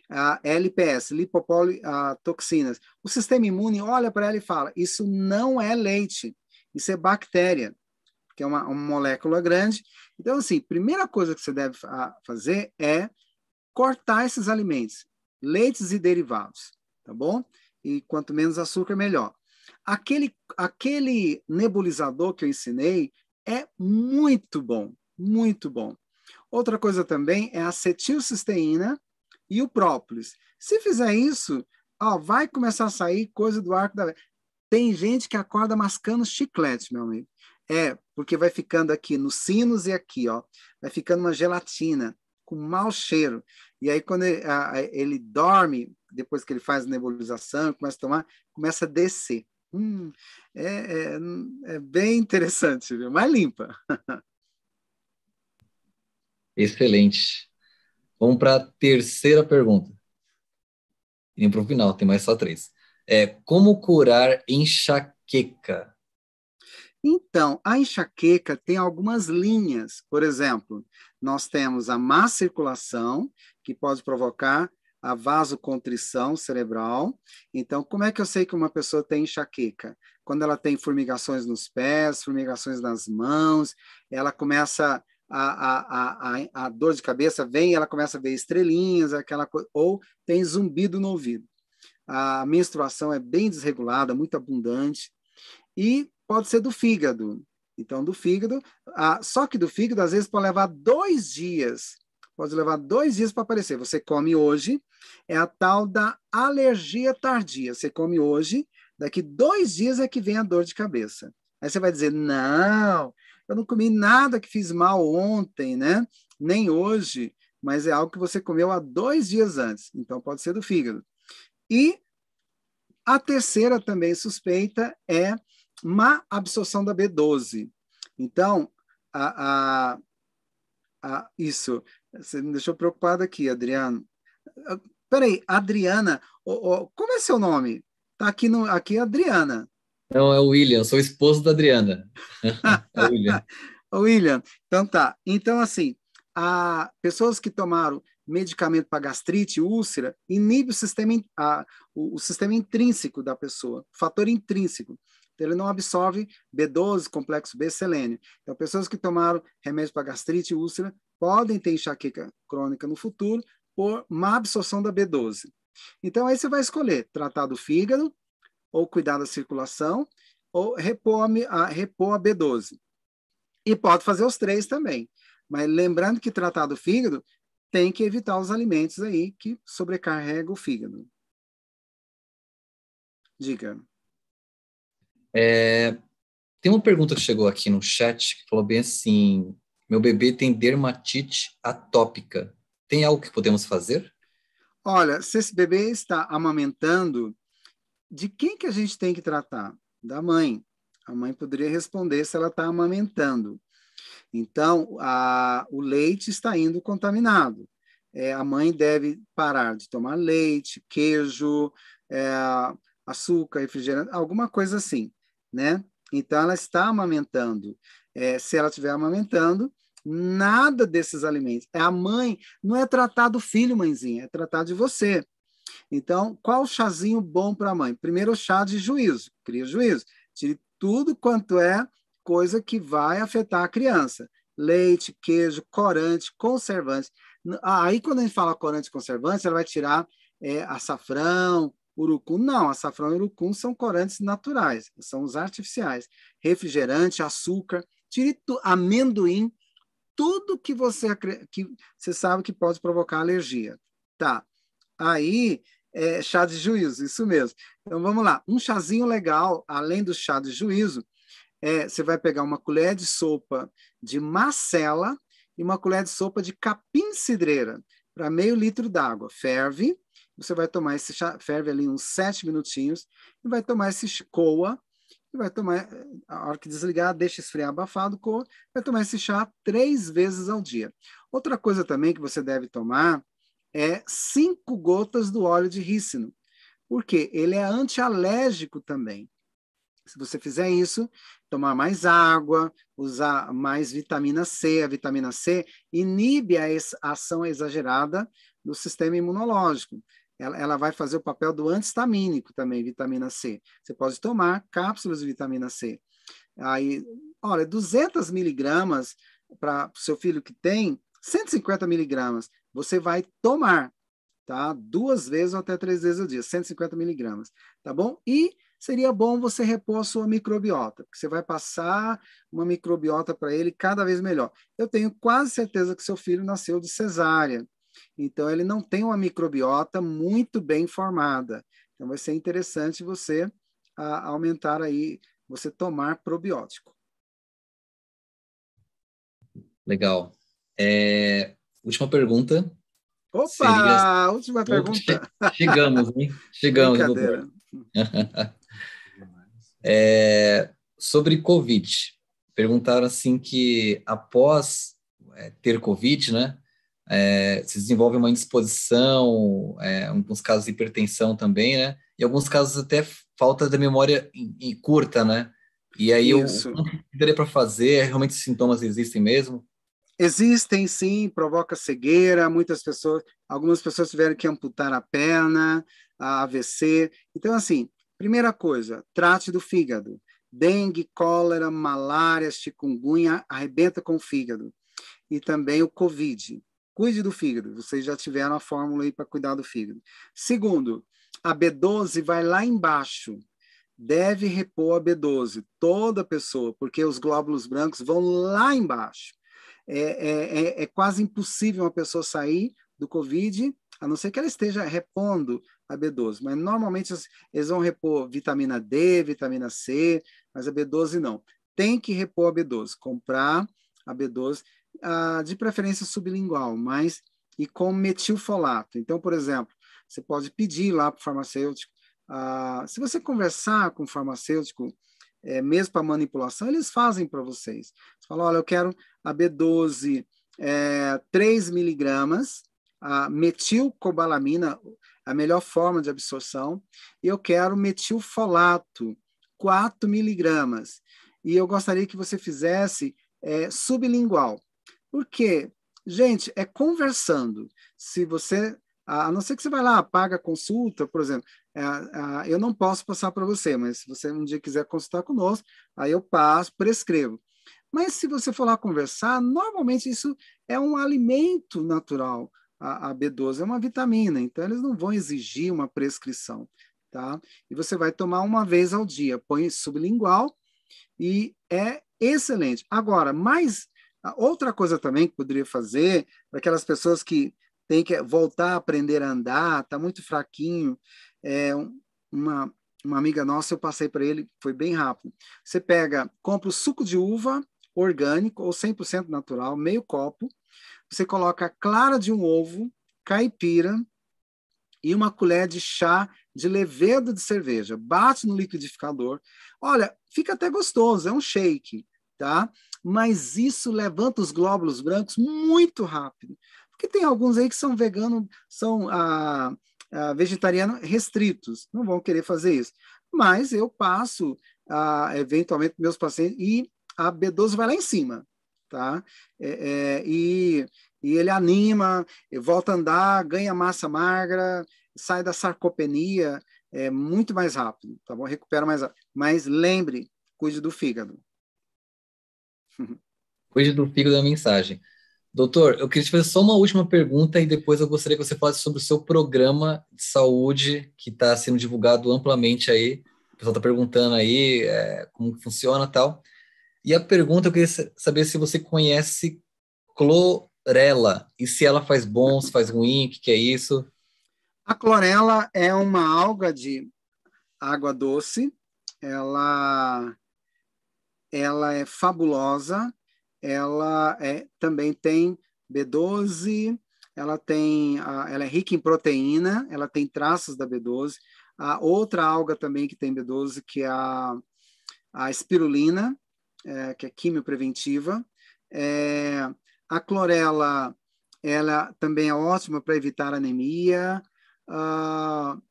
A LPS, lipopolitoxinas. O sistema imune olha para ela e fala: Isso não é leite, isso é bactéria, que é uma, uma molécula grande. Então, assim, primeira coisa que você deve fazer é cortar esses alimentos, leites e derivados, tá bom? E quanto menos açúcar, melhor. Aquele, aquele nebulizador que eu ensinei é muito bom, muito bom. Outra coisa também é a acetilcisteína e o própolis. Se fizer isso, ó, vai começar a sair coisa do arco da. Tem gente que acorda mascando chiclete, meu amigo. É, porque vai ficando aqui nos sinos e aqui, ó. Vai ficando uma gelatina com mau cheiro. E aí, quando ele, a, ele dorme, depois que ele faz nebulização, começa a tomar, começa a descer. Hum, é, é, é, bem interessante, viu? Mais limpa. Excelente. Vamos para a terceira pergunta. E para o final, tem mais só três. É, como curar enxaqueca? Então, a enxaqueca tem algumas linhas. Por exemplo, nós temos a má circulação, que pode provocar a vasocontrição cerebral. Então, como é que eu sei que uma pessoa tem enxaqueca? Quando ela tem formigações nos pés, formigações nas mãos, ela começa a, a, a, a dor de cabeça vem, ela começa a ver estrelinhas, aquela co... ou tem zumbido no ouvido. A menstruação é bem desregulada, muito abundante. E pode ser do fígado. Então, do fígado, só que do fígado, às vezes, pode levar dois dias pode levar dois dias para aparecer. Você come hoje, é a tal da alergia tardia. Você come hoje, daqui dois dias é que vem a dor de cabeça. Aí você vai dizer: não, eu não comi nada que fiz mal ontem, né? Nem hoje, mas é algo que você comeu há dois dias antes. Então pode ser do fígado. E a terceira também suspeita é má absorção da B12. Então, a, a, a, isso você me deixou preocupado aqui, Adriano. Ah, peraí, Adriana, oh, oh, como é seu nome? Tá aqui, no, aqui é Adriana. Não, é o William, sou esposo da Adriana. é o William. William, então tá. Então, assim, a pessoas que tomaram medicamento para gastrite, úlcera, inibe o sistema, a, o, o sistema intrínseco da pessoa, fator intrínseco. Então, ele não absorve B12, complexo B, selênio. Então, pessoas que tomaram remédio para gastrite, úlcera, podem ter enxaqueca crônica no futuro por má absorção da B12. Então, aí você vai escolher tratar do fígado, ou cuidar da circulação, ou repor a, repor a B12. E pode fazer os três também. Mas lembrando que tratar do fígado tem que evitar os alimentos aí que sobrecarregam o fígado. Diga. É, tem uma pergunta que chegou aqui no chat que falou bem assim: meu bebê tem dermatite atópica. Tem algo que podemos fazer? Olha, se esse bebê está amamentando, de quem que a gente tem que tratar? Da mãe. A mãe poderia responder se ela está amamentando. Então, a, o leite está indo contaminado. É, a mãe deve parar de tomar leite, queijo, é, açúcar, refrigerante, alguma coisa assim, né? Então, ela está amamentando é, se ela estiver amamentando, nada desses alimentos. É a mãe, não é tratar do filho, mãezinha, é tratar de você. Então, qual chazinho bom para a mãe? Primeiro, o chá de juízo, cria juízo. Tire tudo quanto é coisa que vai afetar a criança. Leite, queijo, corante, conservante. Aí, quando a gente fala corante e conservante, ela vai tirar é, açafrão, urucum. Não, açafrão e urucum são corantes naturais, são os artificiais. Refrigerante, açúcar. Tire amendoim, tudo que você, que você sabe que pode provocar alergia. Tá. Aí, é, chá de juízo, isso mesmo. Então vamos lá. Um chazinho legal, além do chá de juízo, é, você vai pegar uma colher de sopa de macela e uma colher de sopa de capim-cidreira para meio litro d'água. Ferve, você vai tomar esse chá, ferve ali uns sete minutinhos, e vai tomar esse coa e vai tomar, a hora que desligar, deixa esfriar abafado, coa, vai tomar esse chá três vezes ao dia. Outra coisa também que você deve tomar é cinco gotas do óleo de rícino, porque ele é antialérgico também. Se você fizer isso, tomar mais água, usar mais vitamina C, a vitamina C inibe a ação exagerada do sistema imunológico ela, ela vai fazer o papel do antistamínico também, vitamina C. Você pode tomar cápsulas de vitamina C. Aí, olha, 200 miligramas para o seu filho que tem, 150 miligramas, você vai tomar, tá? Duas vezes ou até três vezes ao dia, 150 miligramas, tá bom? E seria bom você repor a sua microbiota, porque você vai passar uma microbiota para ele cada vez melhor. Eu tenho quase certeza que seu filho nasceu de cesárea. Então, ele não tem uma microbiota muito bem formada. Então, vai ser interessante você a, aumentar aí, você tomar probiótico. Legal. É, última pergunta. Opa! Seria... Última pergunta. Chegamos, hein? Chegamos. é, sobre Covid. Perguntaram assim que após é, ter Covid, né? é, se desenvolve uma indisposição, é, alguns casos de hipertensão também, né? E alguns casos até falta da memória em, em curta, né? E aí Isso. eu, o que daria para fazer? Realmente os sintomas existem mesmo? Existem sim, provoca cegueira, muitas pessoas, algumas pessoas tiveram que amputar a perna, a AVC. Então assim, primeira coisa, trate do fígado. Dengue, cólera, malária, chikungunya arrebenta com o fígado. E também o COVID cuide do fígado. Vocês já tiveram a fórmula aí para cuidar do fígado. Segundo, a B12 vai lá embaixo. Deve repor a B12, toda pessoa, porque os glóbulos brancos vão lá embaixo. É, é, é, é quase impossível uma pessoa sair do Covid, a não ser que ela esteja repondo a B12. Mas normalmente eles vão repor vitamina D, vitamina C, mas a B12 não. Tem que repor a B12, comprar a B12 uh, de preferência sublingual, mas e com metilfolato. Então, por exemplo, você pode pedir lá para o farmacêutico. Uh, se você conversar com o farmacêutico, é, mesmo para manipulação, eles fazem para vocês. Você fala, olha, eu quero a B12 é, 3 miligramas, a metilcobalamina, a melhor forma de absorção, e eu quero metilfolato, 4 miligramas. E eu gostaria que você fizesse é, sublingual porque Gente, é conversando. Se você, a não ser que você vai lá, paga consulta, por exemplo, é, é, eu não posso passar para você, mas se você um dia quiser consultar conosco, aí eu passo, prescrevo. Mas se você for lá conversar, normalmente isso é um alimento natural. A, a B12 é uma vitamina, então eles não vão exigir uma prescrição, tá? E você vai tomar uma vez ao dia, põe sublingual e é excelente. Agora, mais a ah, outra coisa também que poderia fazer para aquelas pessoas que têm que voltar a aprender a andar, está muito fraquinho, é uma, uma amiga nossa, eu passei para ele, foi bem rápido. Você pega, compra o suco de uva orgânico ou 100% natural, meio copo, você coloca a clara de um ovo, caipira e uma colher de chá de levedo de cerveja. Bate no liquidificador. Olha, fica até gostoso, é um shake, tá? mas isso levanta os glóbulos brancos muito rápido. Porque tem alguns aí que são veganos, são ah, ah, vegetarianos restritos, não vão querer fazer isso. Mas eu passo, ah, eventualmente, meus pacientes, e a B12 vai lá em cima, tá? É, é, e, e ele anima, volta a andar, ganha massa magra, sai da sarcopenia é muito mais rápido, tá bom? Recupera mais rápido. Mas lembre, cuide do fígado. Cuide do pico da mensagem. Doutor, eu queria te fazer só uma última pergunta e depois eu gostaria que você falasse sobre o seu programa de saúde que está sendo divulgado amplamente aí. O pessoal está perguntando aí é, como funciona tal. E a pergunta eu queria saber se você conhece clorela e se ela faz bom, se faz ruim, o que, que é isso? A clorela é uma alga de água doce. Ela ela é fabulosa, ela é, também tem B12, ela tem, ela é rica em proteína, ela tem traços da B12. A outra alga também que tem B12, que é a, a espirulina, é, que é quimiopreventiva. É, a clorela, ela também é ótima para evitar anemia. Uh,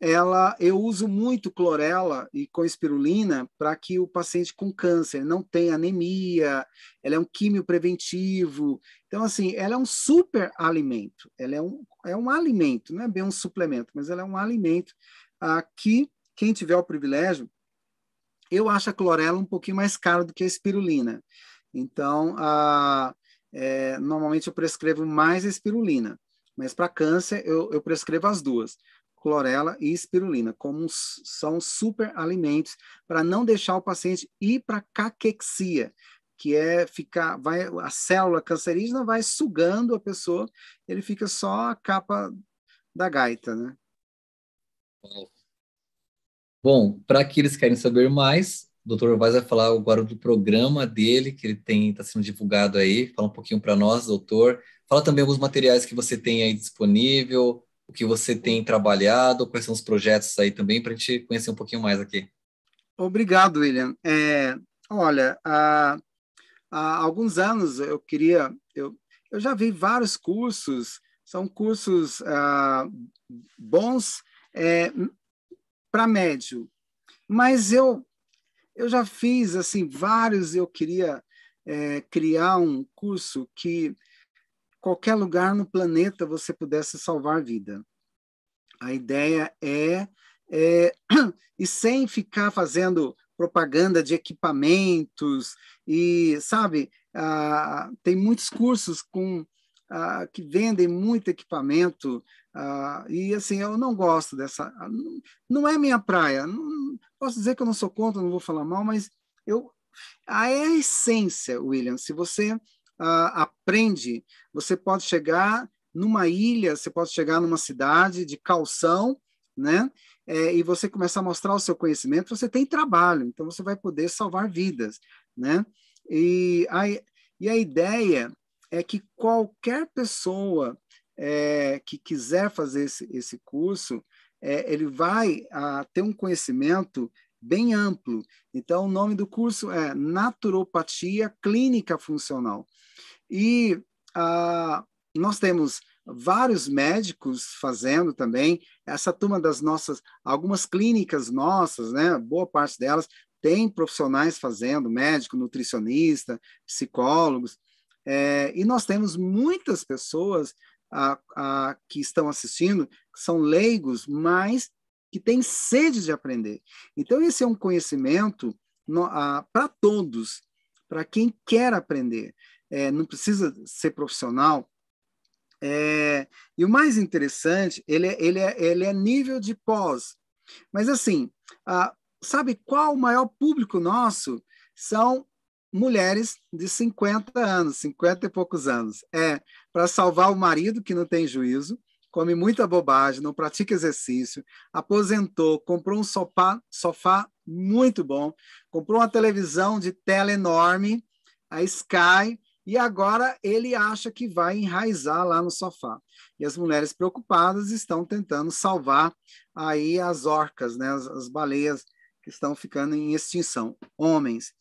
ela, eu uso muito clorela e com espirulina para que o paciente com câncer não tenha anemia, ela é um químio preventivo. Então, assim, ela é um super alimento, ela é um, é um alimento, não é bem um suplemento, mas ela é um alimento ah, que quem tiver o privilégio, eu acho a clorela um pouquinho mais cara do que a espirulina. Então, ah, é, normalmente eu prescrevo mais a espirulina, mas para câncer eu, eu prescrevo as duas clorela e espirulina, como são super alimentos para não deixar o paciente ir para caquexia, que é ficar, vai, a célula cancerígena vai sugando a pessoa, ele fica só a capa da gaita, né? Bom, para aqueles que querem saber mais, o doutor Vaz vai falar agora do programa dele, que ele tem, está sendo divulgado aí. Fala um pouquinho para nós, doutor. Fala também alguns materiais que você tem aí disponível, o que você tem trabalhado, quais são os projetos aí também, para a gente conhecer um pouquinho mais aqui. Obrigado, William. É, olha, há, há, alguns anos eu queria. Eu, eu já vi vários cursos, são cursos bons é, para médio, mas eu, eu já fiz assim vários. Eu queria é, criar um curso que qualquer lugar no planeta você pudesse salvar vida. A ideia é, é e sem ficar fazendo propaganda de equipamentos e sabe tem muitos cursos com que vendem muito equipamento e assim eu não gosto dessa não é minha praia não, posso dizer que eu não sou contra não vou falar mal mas eu a é essência William se você ah, aprende. Você pode chegar numa ilha, você pode chegar numa cidade de calção, né? É, e você começar a mostrar o seu conhecimento, você tem trabalho, então você vai poder salvar vidas, né? E a, e a ideia é que qualquer pessoa é, que quiser fazer esse, esse curso, é, ele vai a, ter um conhecimento bem amplo. Então, o nome do curso é Naturopatia Clínica Funcional. E ah, nós temos vários médicos fazendo também, essa turma das nossas, algumas clínicas nossas, né, boa parte delas tem profissionais fazendo, médico, nutricionista, psicólogos, é, e nós temos muitas pessoas a, a, que estão assistindo, que são leigos, mas que têm sede de aprender. Então, esse é um conhecimento ah, para todos, para quem quer aprender é, não precisa ser profissional. É, e o mais interessante, ele, é, ele, é, ele é nível de pós. Mas assim, a, sabe qual o maior público nosso? São mulheres de 50 anos, 50 e poucos anos. É para salvar o marido que não tem juízo, come muita bobagem, não pratica exercício, aposentou, comprou um sofá, sofá muito bom, comprou uma televisão de tela enorme, a Sky, e agora ele acha que vai enraizar lá no sofá. E as mulheres preocupadas estão tentando salvar aí as orcas, né, as, as baleias que estão ficando em extinção, homens.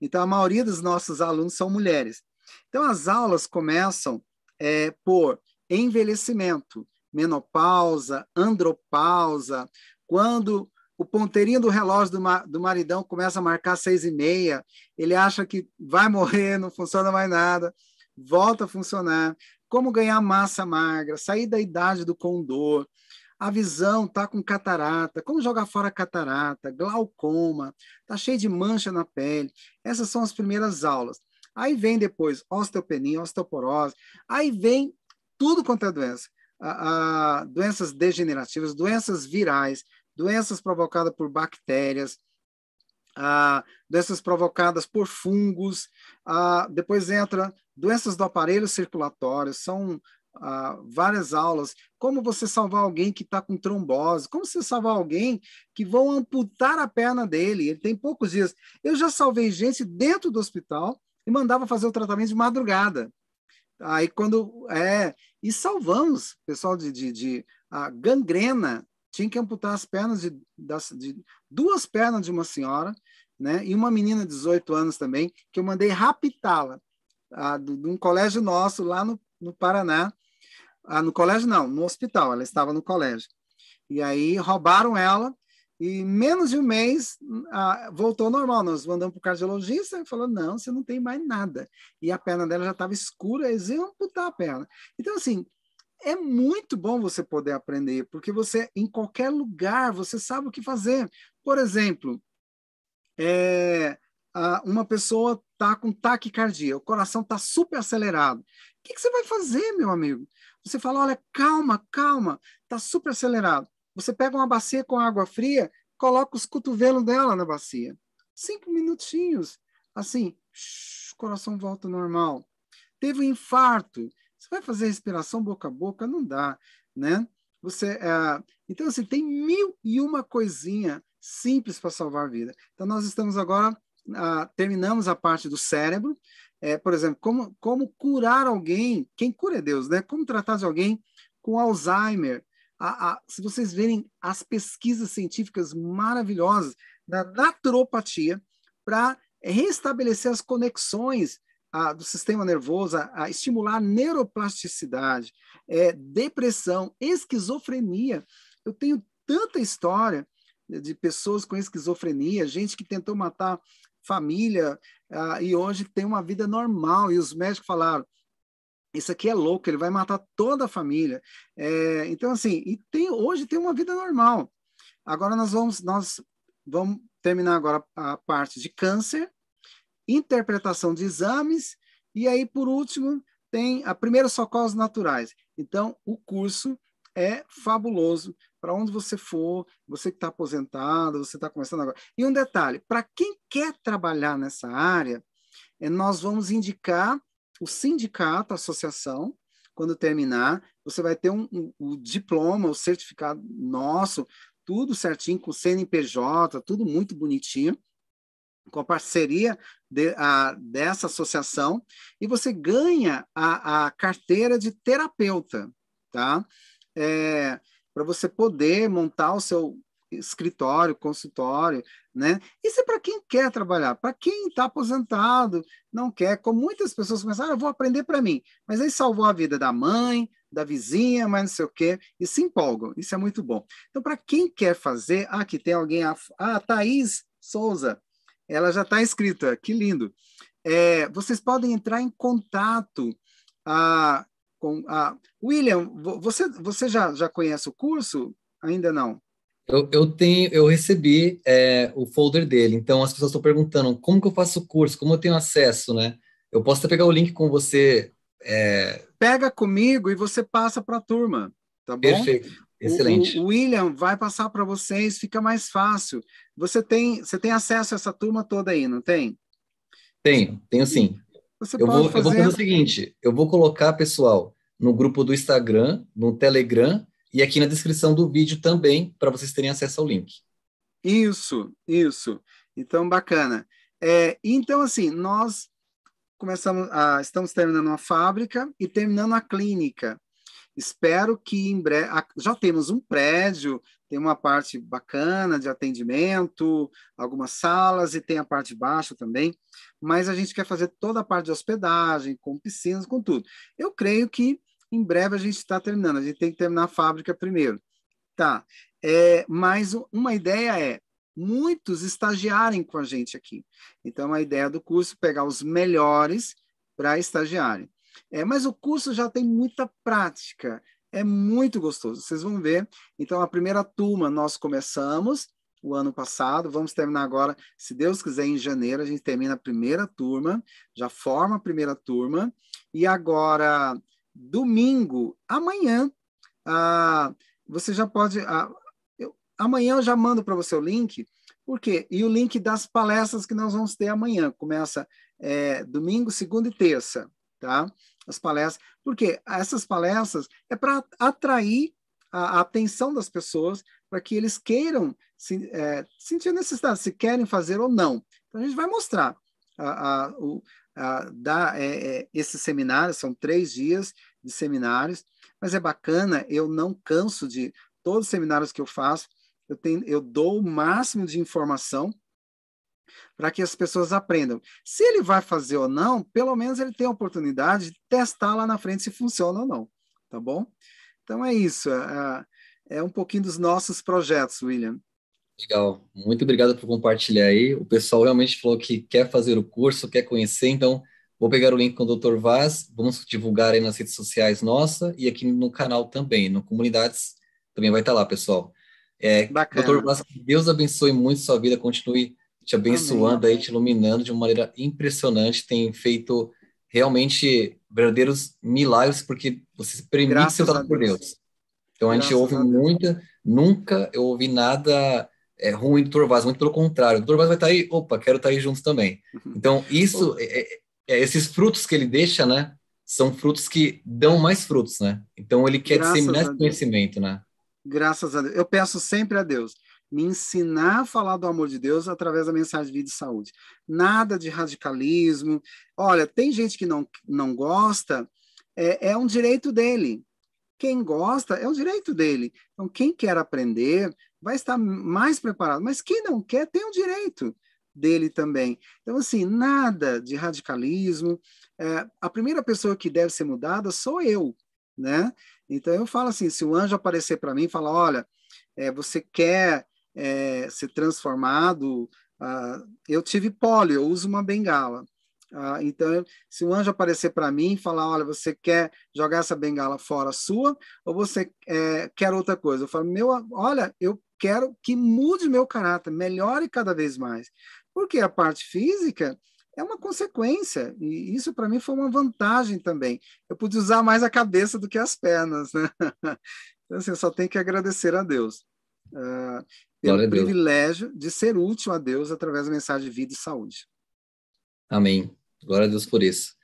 Então, a maioria dos nossos alunos são mulheres. Então, as aulas começam é, por envelhecimento, menopausa, andropausa, quando o ponteirinho do relógio do, ma do maridão começa a marcar seis e meia, ele acha que vai morrer, não funciona mais nada, volta a funcionar, como ganhar massa magra, sair da idade do condor, a visão tá com catarata, como jogar fora a catarata, glaucoma, tá cheio de mancha na pele. Essas são as primeiras aulas. Aí vem depois osteopenia, osteoporose, aí vem tudo quanto é doença. A, a, doenças degenerativas, doenças virais, doenças provocadas por bactérias, ah, doenças provocadas por fungos, ah, depois entra doenças do aparelho circulatório, são ah, várias aulas, como você salvar alguém que está com trombose, como você salvar alguém que vão amputar a perna dele, ele tem poucos dias. Eu já salvei gente dentro do hospital e mandava fazer o tratamento de madrugada. Aí quando é, e salvamos pessoal de, de, de ah, gangrena, tinha que amputar as pernas de, das, de duas pernas de uma senhora, né? E uma menina de 18 anos também, que eu mandei raptá-la ah, de um colégio nosso lá no, no Paraná. Ah, no colégio não, no hospital, ela estava no colégio. E aí roubaram ela e menos de um mês voltou normal. Nós mandamos para o cardiologista e falou: não, você não tem mais nada. E a perna dela já estava escura, eles iam amputar a perna. Então, assim, é muito bom você poder aprender, porque você, em qualquer lugar, você sabe o que fazer. Por exemplo, é, uma pessoa está com taquicardia, o coração está super acelerado. O que, que, você vai fazer, meu amigo? Você fala, olha, calma, calma, está super acelerado. Você pega uma bacia com água fria, coloca os cotovelos dela na bacia. Cinco minutinhos, assim, shh, o coração volta ao normal. Teve um infarto, você vai fazer respiração boca a boca? Não dá, né? Você, é... Então, assim, tem mil e uma coisinha simples para salvar a vida. Então, nós estamos agora, a... Ah, terminamos a parte do cérebro. É, por exemplo, como, como curar alguém, quem cura é Deus, né? Como tratar de alguém com Alzheimer. A, a, se vocês verem as pesquisas científicas maravilhosas da naturopatia para restabelecer as conexões do sistema nervoso a, a estimular neuroplasticidade, é, depressão, esquizofrenia. Eu tenho tanta história de pessoas com esquizofrenia, gente que tentou matar família e hoje tem uma vida normal. E os médicos falaram: isso aqui é louco, ele vai matar toda a família. É, então, assim, e tem, hoje tem uma vida normal. Agora nós vamos, nós vamos terminar agora a parte de câncer interpretação de exames, e aí, por último, tem a primeiros socorros naturais. Então, o curso é fabuloso para onde você for, você que está aposentado, você está começando agora. E um detalhe: para quem quer trabalhar nessa área, eh, nós vamos indicar o sindicato, a associação, quando terminar, você vai ter um, um, o diploma, o certificado nosso, tudo certinho, com CNPJ, tudo muito bonitinho com a parceria de, a, dessa associação, e você ganha a, a carteira de terapeuta, tá? É, para você poder montar o seu escritório, consultório, né? Isso é para quem quer trabalhar, para quem está aposentado, não quer, como muitas pessoas começaram, ah, eu vou aprender para mim, mas aí salvou a vida da mãe, da vizinha, mas não sei o quê, e se empolgam, isso é muito bom. Então, para quem quer fazer, ah, aqui tem alguém, a, ah, Thaís Souza, ela já está escrita. Que lindo! É, vocês podem entrar em contato ah, com a ah, William. Você, você já, já conhece o curso? Ainda não. Eu, eu tenho, eu recebi é, o folder dele. Então as pessoas estão perguntando como que eu faço o curso, como eu tenho acesso, né? Eu posso até pegar o link com você. É... Pega comigo e você passa para a turma, tá bom? Perfeito. Excelente. O, William vai passar para vocês, fica mais fácil. Você tem, você tem acesso a essa turma toda aí, não tem? Tenho, tenho sim. Você eu, vou, fazer... eu vou fazer o seguinte: eu vou colocar, pessoal, no grupo do Instagram, no Telegram e aqui na descrição do vídeo também, para vocês terem acesso ao link. Isso, isso. Então, bacana. É, então, assim, nós começamos, a, estamos terminando a fábrica e terminando a clínica. Espero que em breve. Já temos um prédio, tem uma parte bacana de atendimento, algumas salas e tem a parte baixa também, mas a gente quer fazer toda a parte de hospedagem, com piscinas, com tudo. Eu creio que em breve a gente está terminando, a gente tem que terminar a fábrica primeiro. Tá. É, mas uma ideia é muitos estagiarem com a gente aqui. Então, a ideia do curso é pegar os melhores para estagiarem. É, mas o curso já tem muita prática, é muito gostoso, vocês vão ver. Então, a primeira turma nós começamos o ano passado, vamos terminar agora, se Deus quiser, em janeiro, a gente termina a primeira turma, já forma a primeira turma, e agora, domingo, amanhã, ah, você já pode. Ah, eu, amanhã eu já mando para você o link. Por quê? E o link das palestras que nós vamos ter amanhã. Começa é, domingo, segunda e terça tá? As palestras, porque essas palestras é para atrair a, a, atenção das pessoas para que eles queiram se, é, sentir a necessidade, se querem fazer ou não. Então a gente vai mostrar a, a, o, a, é, é, esse seminário, são três dias de seminários, mas é bacana, eu não canso de todos os seminários que eu faço, eu, tenho, eu dou o máximo de informação para que as pessoas aprendam. Se ele vai fazer ou não, pelo menos ele tem a oportunidade de testar lá na frente se funciona ou não, tá bom? Então é isso, é, é, é um pouquinho dos nossos projetos, William. Legal, muito obrigado por compartilhar aí. O pessoal realmente falou que quer fazer o curso, quer conhecer, então vou pegar o link com o Dr. Vaz, vamos divulgar aí nas redes sociais nossa e aqui no canal também, no Comunidades também vai estar lá, pessoal. É, Bacana. Dr. Vaz, que Deus abençoe muito sua vida, continue te abençoando Amém. aí, te iluminando de uma maneira impressionante, tem feito realmente verdadeiros milagres, porque você se permite ser usado por Deus. Então Graças a gente ouve a muita, nunca eu ouvi nada é, ruim do Torvaz, muito pelo contrário. O Dr. vai estar tá aí, opa, quero estar tá aí junto também. Uhum. Então isso, é, é, é, esses frutos que ele deixa, né, são frutos que dão mais frutos, né? Então ele quer Graças disseminar esse conhecimento, né? Graças a Deus. Eu peço sempre a Deus me ensinar a falar do amor de Deus através da mensagem de vida e saúde. Nada de radicalismo. Olha, tem gente que não, não gosta, é, é um direito dele. Quem gosta é o um direito dele. Então, quem quer aprender vai estar mais preparado, mas quem não quer tem o um direito dele também. Então, assim, nada de radicalismo. É, a primeira pessoa que deve ser mudada sou eu, né? Então, eu falo assim: se o anjo aparecer para mim e falar, olha, é, você quer é, ser transformado. Ah, eu tive pólio, eu uso uma bengala. Ah, então, se o anjo aparecer para mim e falar, olha, você quer jogar essa bengala fora sua ou você é, quer outra coisa? Eu falo, meu, olha, eu quero que mude meu caráter, melhore cada vez mais. Porque a parte física é uma consequência, e isso para mim foi uma vantagem também. Eu pude usar mais a cabeça do que as pernas, né? Então, assim, eu só tenho que agradecer a Deus uh, pelo privilégio de ser útil a Deus através da mensagem de vida e saúde. Amém. Glória a Deus por isso.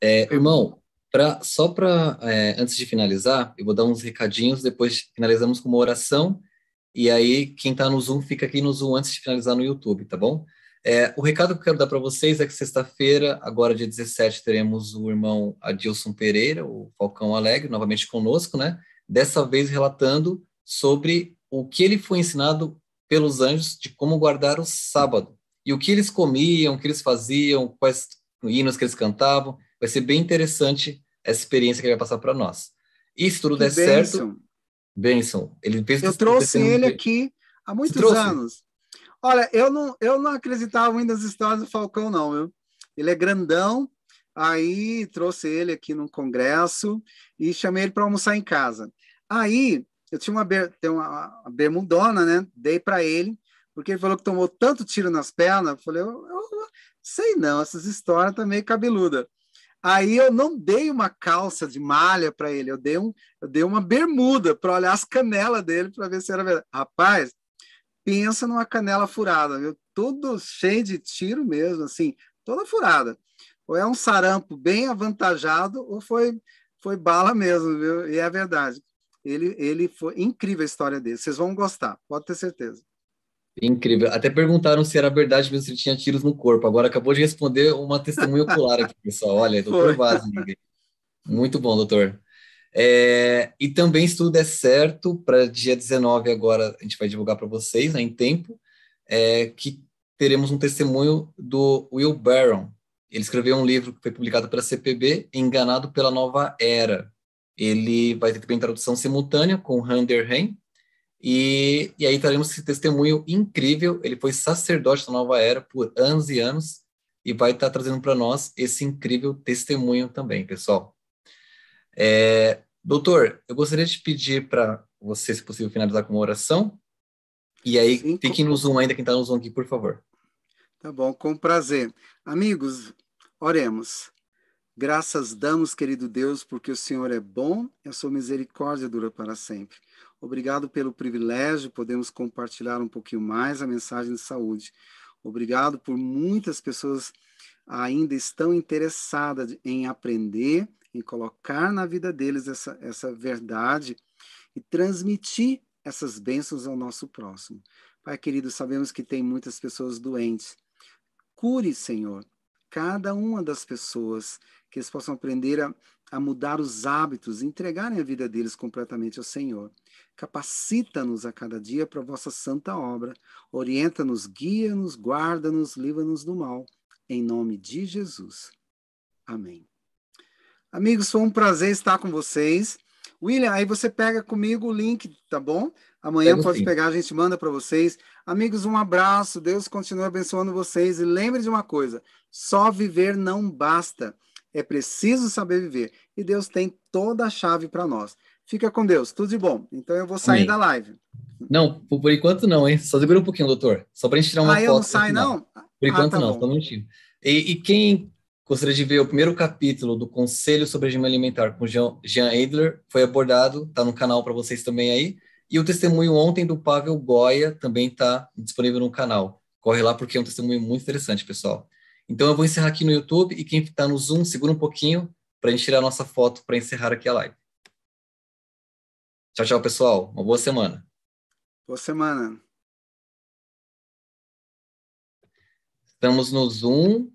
É, irmão, pra, só para, é, antes de finalizar, eu vou dar uns recadinhos, depois finalizamos com uma oração, e aí quem está no Zoom fica aqui no Zoom antes de finalizar no YouTube, tá bom? É, o recado que eu quero dar para vocês é que sexta-feira, agora dia 17, teremos o irmão Adilson Pereira, o Falcão Alegre, novamente conosco, né? Dessa vez relatando sobre o que ele foi ensinado pelos anjos de como guardar o sábado. E o que eles comiam, o que eles faziam, quais hinos que eles cantavam. Vai ser bem interessante essa experiência que ele vai passar para nós. E se tudo que der bênção. certo. Benson, Ele Eu trouxe ele aqui há muitos anos. Olha, eu não, eu não acreditava ainda nas histórias do Falcão, não. ele é grandão, aí trouxe ele aqui num congresso e chamei ele para almoçar em casa. Aí eu tinha uma, tem uma, uma bermudona, né? Dei para ele, porque ele falou que tomou tanto tiro nas pernas. Eu falei, eu, eu sei não, essas histórias estão tá meio cabeluda. Aí eu não dei uma calça de malha para ele, eu dei, um, eu dei uma bermuda para olhar as canelas dele para ver se era verdade. Rapaz, pensa numa canela furada, viu? Tudo cheio de tiro mesmo, assim, toda furada. Ou é um sarampo bem avantajado, ou foi, foi bala mesmo, viu? E é verdade. Ele, ele foi incrível a história dele. Vocês vão gostar, pode ter certeza. Incrível. Até perguntaram se era verdade mesmo se ele tinha tiros no corpo. Agora acabou de responder uma testemunha ocular aqui, pessoal. Olha, doutor Vaz. Muito bom, doutor. É, e também, se tudo der certo, para dia 19 agora, a gente vai divulgar para vocês, né, em tempo, é, que teremos um testemunho do Will Barron. Ele escreveu um livro que foi publicado pela CPB, Enganado pela Nova Era ele vai ter também tradução simultânea com Hander Hen, e, e aí teremos esse testemunho incrível. Ele foi sacerdote da nova era por anos e anos e vai estar trazendo para nós esse incrível testemunho também, pessoal. É, doutor, eu gostaria de pedir para você, se possível, finalizar com uma oração. E aí, Sim, fiquem no Zoom ainda, quem está no Zoom aqui, por favor. Tá bom, com prazer. Amigos, oremos. Graças damos, querido Deus, porque o Senhor é bom e a sua misericórdia dura para sempre. Obrigado pelo privilégio, podemos compartilhar um pouquinho mais a mensagem de saúde. Obrigado por muitas pessoas ainda estão interessadas em aprender, em colocar na vida deles essa, essa verdade e transmitir essas bênçãos ao nosso próximo. Pai querido, sabemos que tem muitas pessoas doentes. Cure, Senhor, cada uma das pessoas, que eles possam aprender a, a mudar os hábitos, entregarem a vida deles completamente ao Senhor. Capacita-nos a cada dia para a vossa santa obra. Orienta-nos, guia-nos, guarda-nos, livra-nos do mal. Em nome de Jesus. Amém. Amigos, foi um prazer estar com vocês. William, aí você pega comigo o link, tá bom? Amanhã pode pegar, a gente manda para vocês. Amigos, um abraço. Deus continue abençoando vocês. E lembre de uma coisa: só viver não basta. É preciso saber viver. E Deus tem toda a chave para nós. Fica com Deus. Tudo de bom. Então eu vou sair Amém. da live. Não, por enquanto não, hein? Só segura um pouquinho, doutor. Só para a gente tirar uma ah, foto. eu não saio, não? Por ah, enquanto ah, tá não, estou um E, e, quem gostaria de ver o primeiro capítulo do Conselho sobre Regime Alimentar com Jean, Jean Adler foi abordado, Está no canal para vocês também aí. E o testemunho ontem do Pavel Goya também está disponível no canal. Corre lá porque é um testemunho muito interessante, pessoal. Então eu vou encerrar aqui no YouTube e quem está no Zoom, segura um pouquinho para a gente tirar a nossa foto para encerrar aqui a live. Tchau, tchau, pessoal. Uma boa semana. Boa semana. Estamos no Zoom.